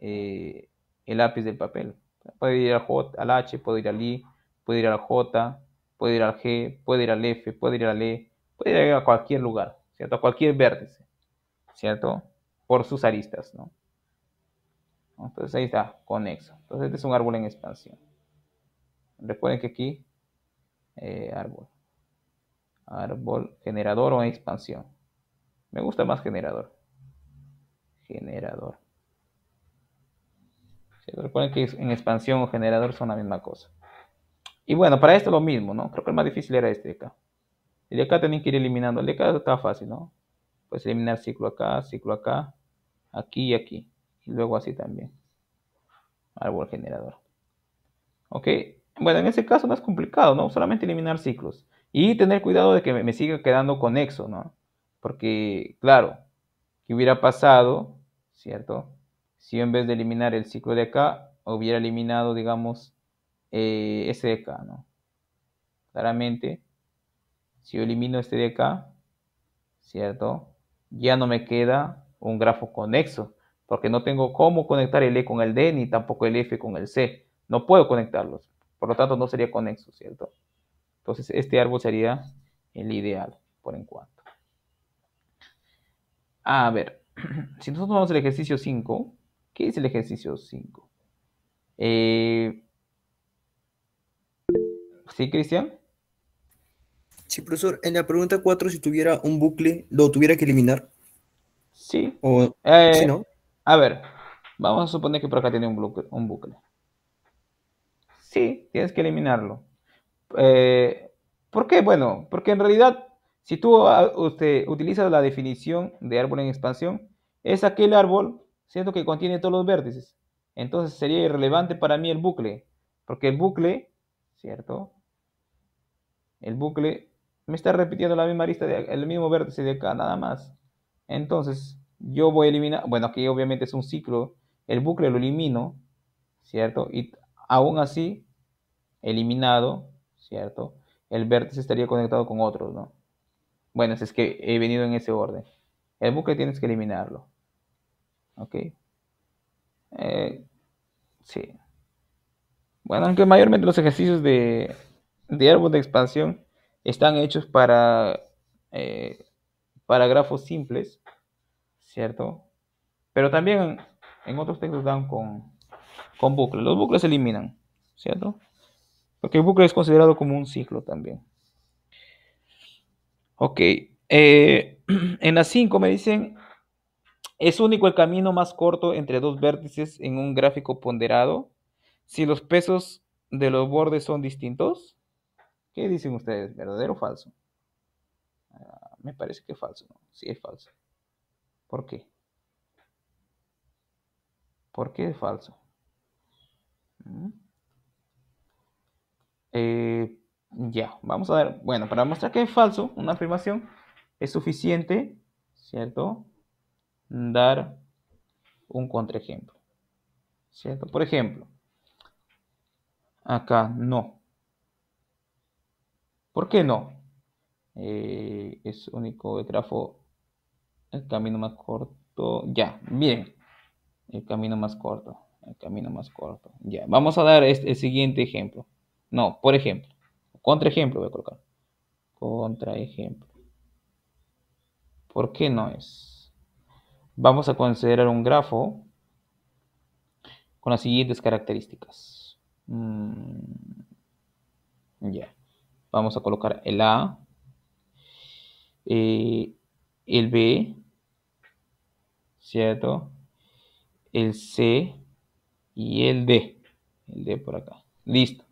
eh, el lápiz del papel. Puede ir al, H, puedo ir al I, puede ir al J, puede ir al G, puede ir al F, puede ir al E, puede ir a cualquier lugar, ¿cierto? A cualquier vértice. ¿cierto? Por sus aristas, ¿no? Entonces ahí está, conexo. Entonces este es un árbol en expansión. Recuerden que aquí, eh, árbol. Árbol, generador o expansión. Me gusta más generador. Generador. Recuerden que en expansión o generador son la misma cosa. Y bueno, para esto lo mismo, ¿no? Creo que el más difícil era este de acá. El de acá tenía que ir eliminando. El de acá estaba fácil, ¿no? Pues eliminar ciclo acá, ciclo acá, aquí y aquí. Y luego así también. Árbol generador. Ok. Bueno, en ese caso más complicado, ¿no? Solamente eliminar ciclos. Y tener cuidado de que me siga quedando conexo, ¿no? Porque, claro, ¿qué hubiera pasado, ¿cierto? Si en vez de eliminar el ciclo de acá, hubiera eliminado, digamos, eh, ese de acá, ¿no? Claramente, si yo elimino este de acá, ¿cierto? ya no me queda un grafo conexo, porque no tengo cómo conectar el E con el D, ni tampoco el F con el C. No puedo conectarlos, por lo tanto no sería conexo, ¿cierto? Entonces este árbol sería el ideal, por en cuanto. A ver, si nosotros vamos el ejercicio 5, ¿qué es el ejercicio 5? Eh, ¿Sí, Cristian? Sí, profesor, en la pregunta 4, si tuviera un bucle, ¿lo tuviera que eliminar? Sí. Eh, no? A ver, vamos a suponer que por acá tiene un bucle. Un bucle. Sí, tienes que eliminarlo. Eh, ¿Por qué? Bueno, porque en realidad, si tú ah, usted, utilizas la definición de árbol en expansión, es aquel árbol, siento que contiene todos los vértices. Entonces sería irrelevante para mí el bucle, porque el bucle, ¿cierto? El bucle me está repitiendo la misma arista, el mismo vértice de acá, nada más. Entonces, yo voy a eliminar, bueno, aquí obviamente es un ciclo, el bucle lo elimino, ¿cierto? Y aún así, eliminado, ¿cierto? El vértice estaría conectado con otros, ¿no? Bueno, es que he venido en ese orden. El bucle tienes que eliminarlo. ¿Ok? Eh, sí. Bueno, aunque mayormente los ejercicios de, de árbol de expansión están hechos para eh, simples, ¿cierto? Pero también en otros textos dan con, con bucles. Los bucles se eliminan, ¿cierto? Porque el bucle es considerado como un ciclo también. Ok. Eh, en la 5 me dicen, es único el camino más corto entre dos vértices en un gráfico ponderado si los pesos de los bordes son distintos. ¿Qué dicen ustedes? ¿Verdadero o falso? Ah, me parece que es falso, ¿no? Sí es falso. ¿Por qué? ¿Por qué es falso? Mm. Eh, ya, vamos a ver. Bueno, para mostrar que es falso, una afirmación es suficiente, ¿cierto? Dar un contraejemplo. ¿Cierto? Por ejemplo, acá no. ¿Por qué no? Eh, es único el grafo. El camino más corto. Ya, miren. El camino más corto. El camino más corto. Ya, vamos a dar este, el siguiente ejemplo. No, por ejemplo. ejemplo voy a colocar. Contraejemplo. ¿Por qué no es? Vamos a considerar un grafo con las siguientes características. Mm, ya vamos a colocar el A, eh, el B, ¿cierto? El C y el D, el D por acá, listo.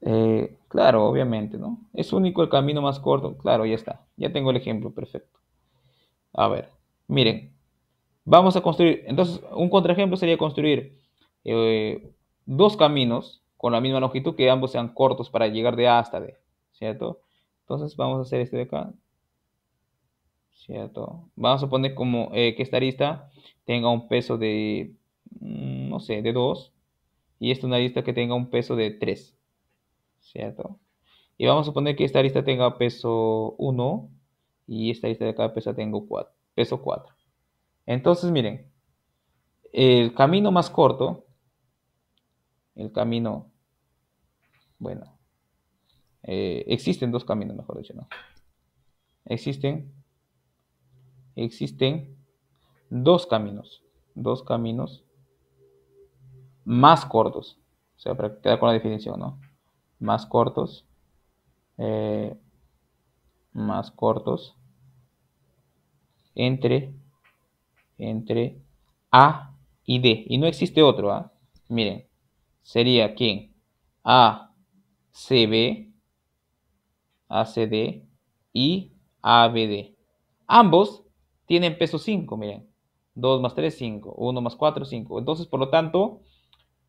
Eh, claro, obviamente, ¿no? Es único el camino más corto, claro, ya está, ya tengo el ejemplo, perfecto. A ver, miren, vamos a construir, entonces un contraejemplo sería construir eh, dos caminos, con la misma longitud, que ambos sean cortos para llegar de A hasta D, ¿cierto? Entonces vamos a hacer este de acá, ¿cierto? Vamos a poner como eh, que esta arista tenga un peso de, mm, no sé, de 2, y esta una arista que tenga un peso de 3, ¿cierto? Y vamos a poner que esta arista tenga peso 1 y esta arista de acá pesa tengo 4, peso 4. Entonces, miren, el camino más corto el camino, bueno, eh, existen dos caminos, mejor dicho, ¿no? Existen, existen dos caminos, dos caminos más cortos, o sea, para quedar con la definición, ¿no? Más cortos, eh, más cortos entre, entre A y D. Y no existe otro, ¿ah? Miren, sería quién? A, C, ACD y ABD. Ambos tienen peso 5, miren. 2 más 3, 5. 1 más 4, 5. Entonces, por lo tanto,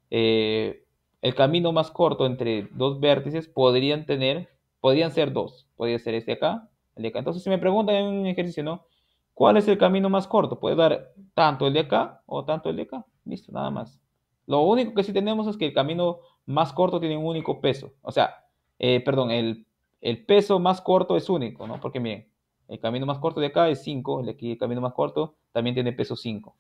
eh, el camino más corto entre dos vértices podrían tener, podrían ser dos. Podría ser este acá, el de acá. Entonces, si me preguntan en un ejercicio, ¿no? ¿Cuál es el camino más corto? Puede dar tanto el de acá o tanto el de acá. Listo, nada más. Lo único que sí tenemos es que el camino más corto tiene un único peso. O sea, eh, perdón, el, peso más corto es único, ¿no? Porque miren, el camino más corto de acá es 5, el de aquí el camino más corto también tiene peso 5.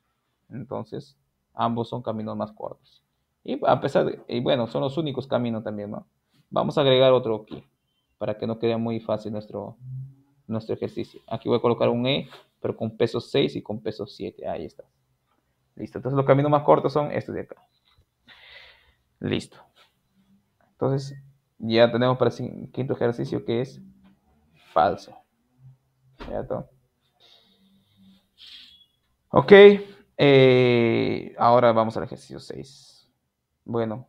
Entonces, ambos son caminos más cortos. Y a pesar y bueno, son los únicos caminos también, ¿no? Vamos a agregar otro aquí, para que no quede muy fácil nuestro, nuestro ejercicio. Aquí voy a colocar un E, pero con peso 6 y con peso 7. Ahí está. Listo, entonces los caminos más cortos son estos de acá. Listo. Entonces, ya tenemos para el quinto ejercicio que es falso. ¿Cierto? Ok. Eh, ahora vamos al ejercicio 6. Bueno,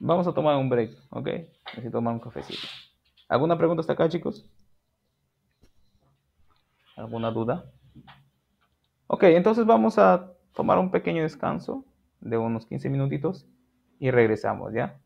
vamos a tomar un break, ¿ok? Necesito tomar un cafecito. ¿Alguna pregunta hasta acá, chicos? ¿Alguna duda? Ok, entonces vamos a tomar un pequeño descanso de unos 15 minutitos y regresamos, ¿ya?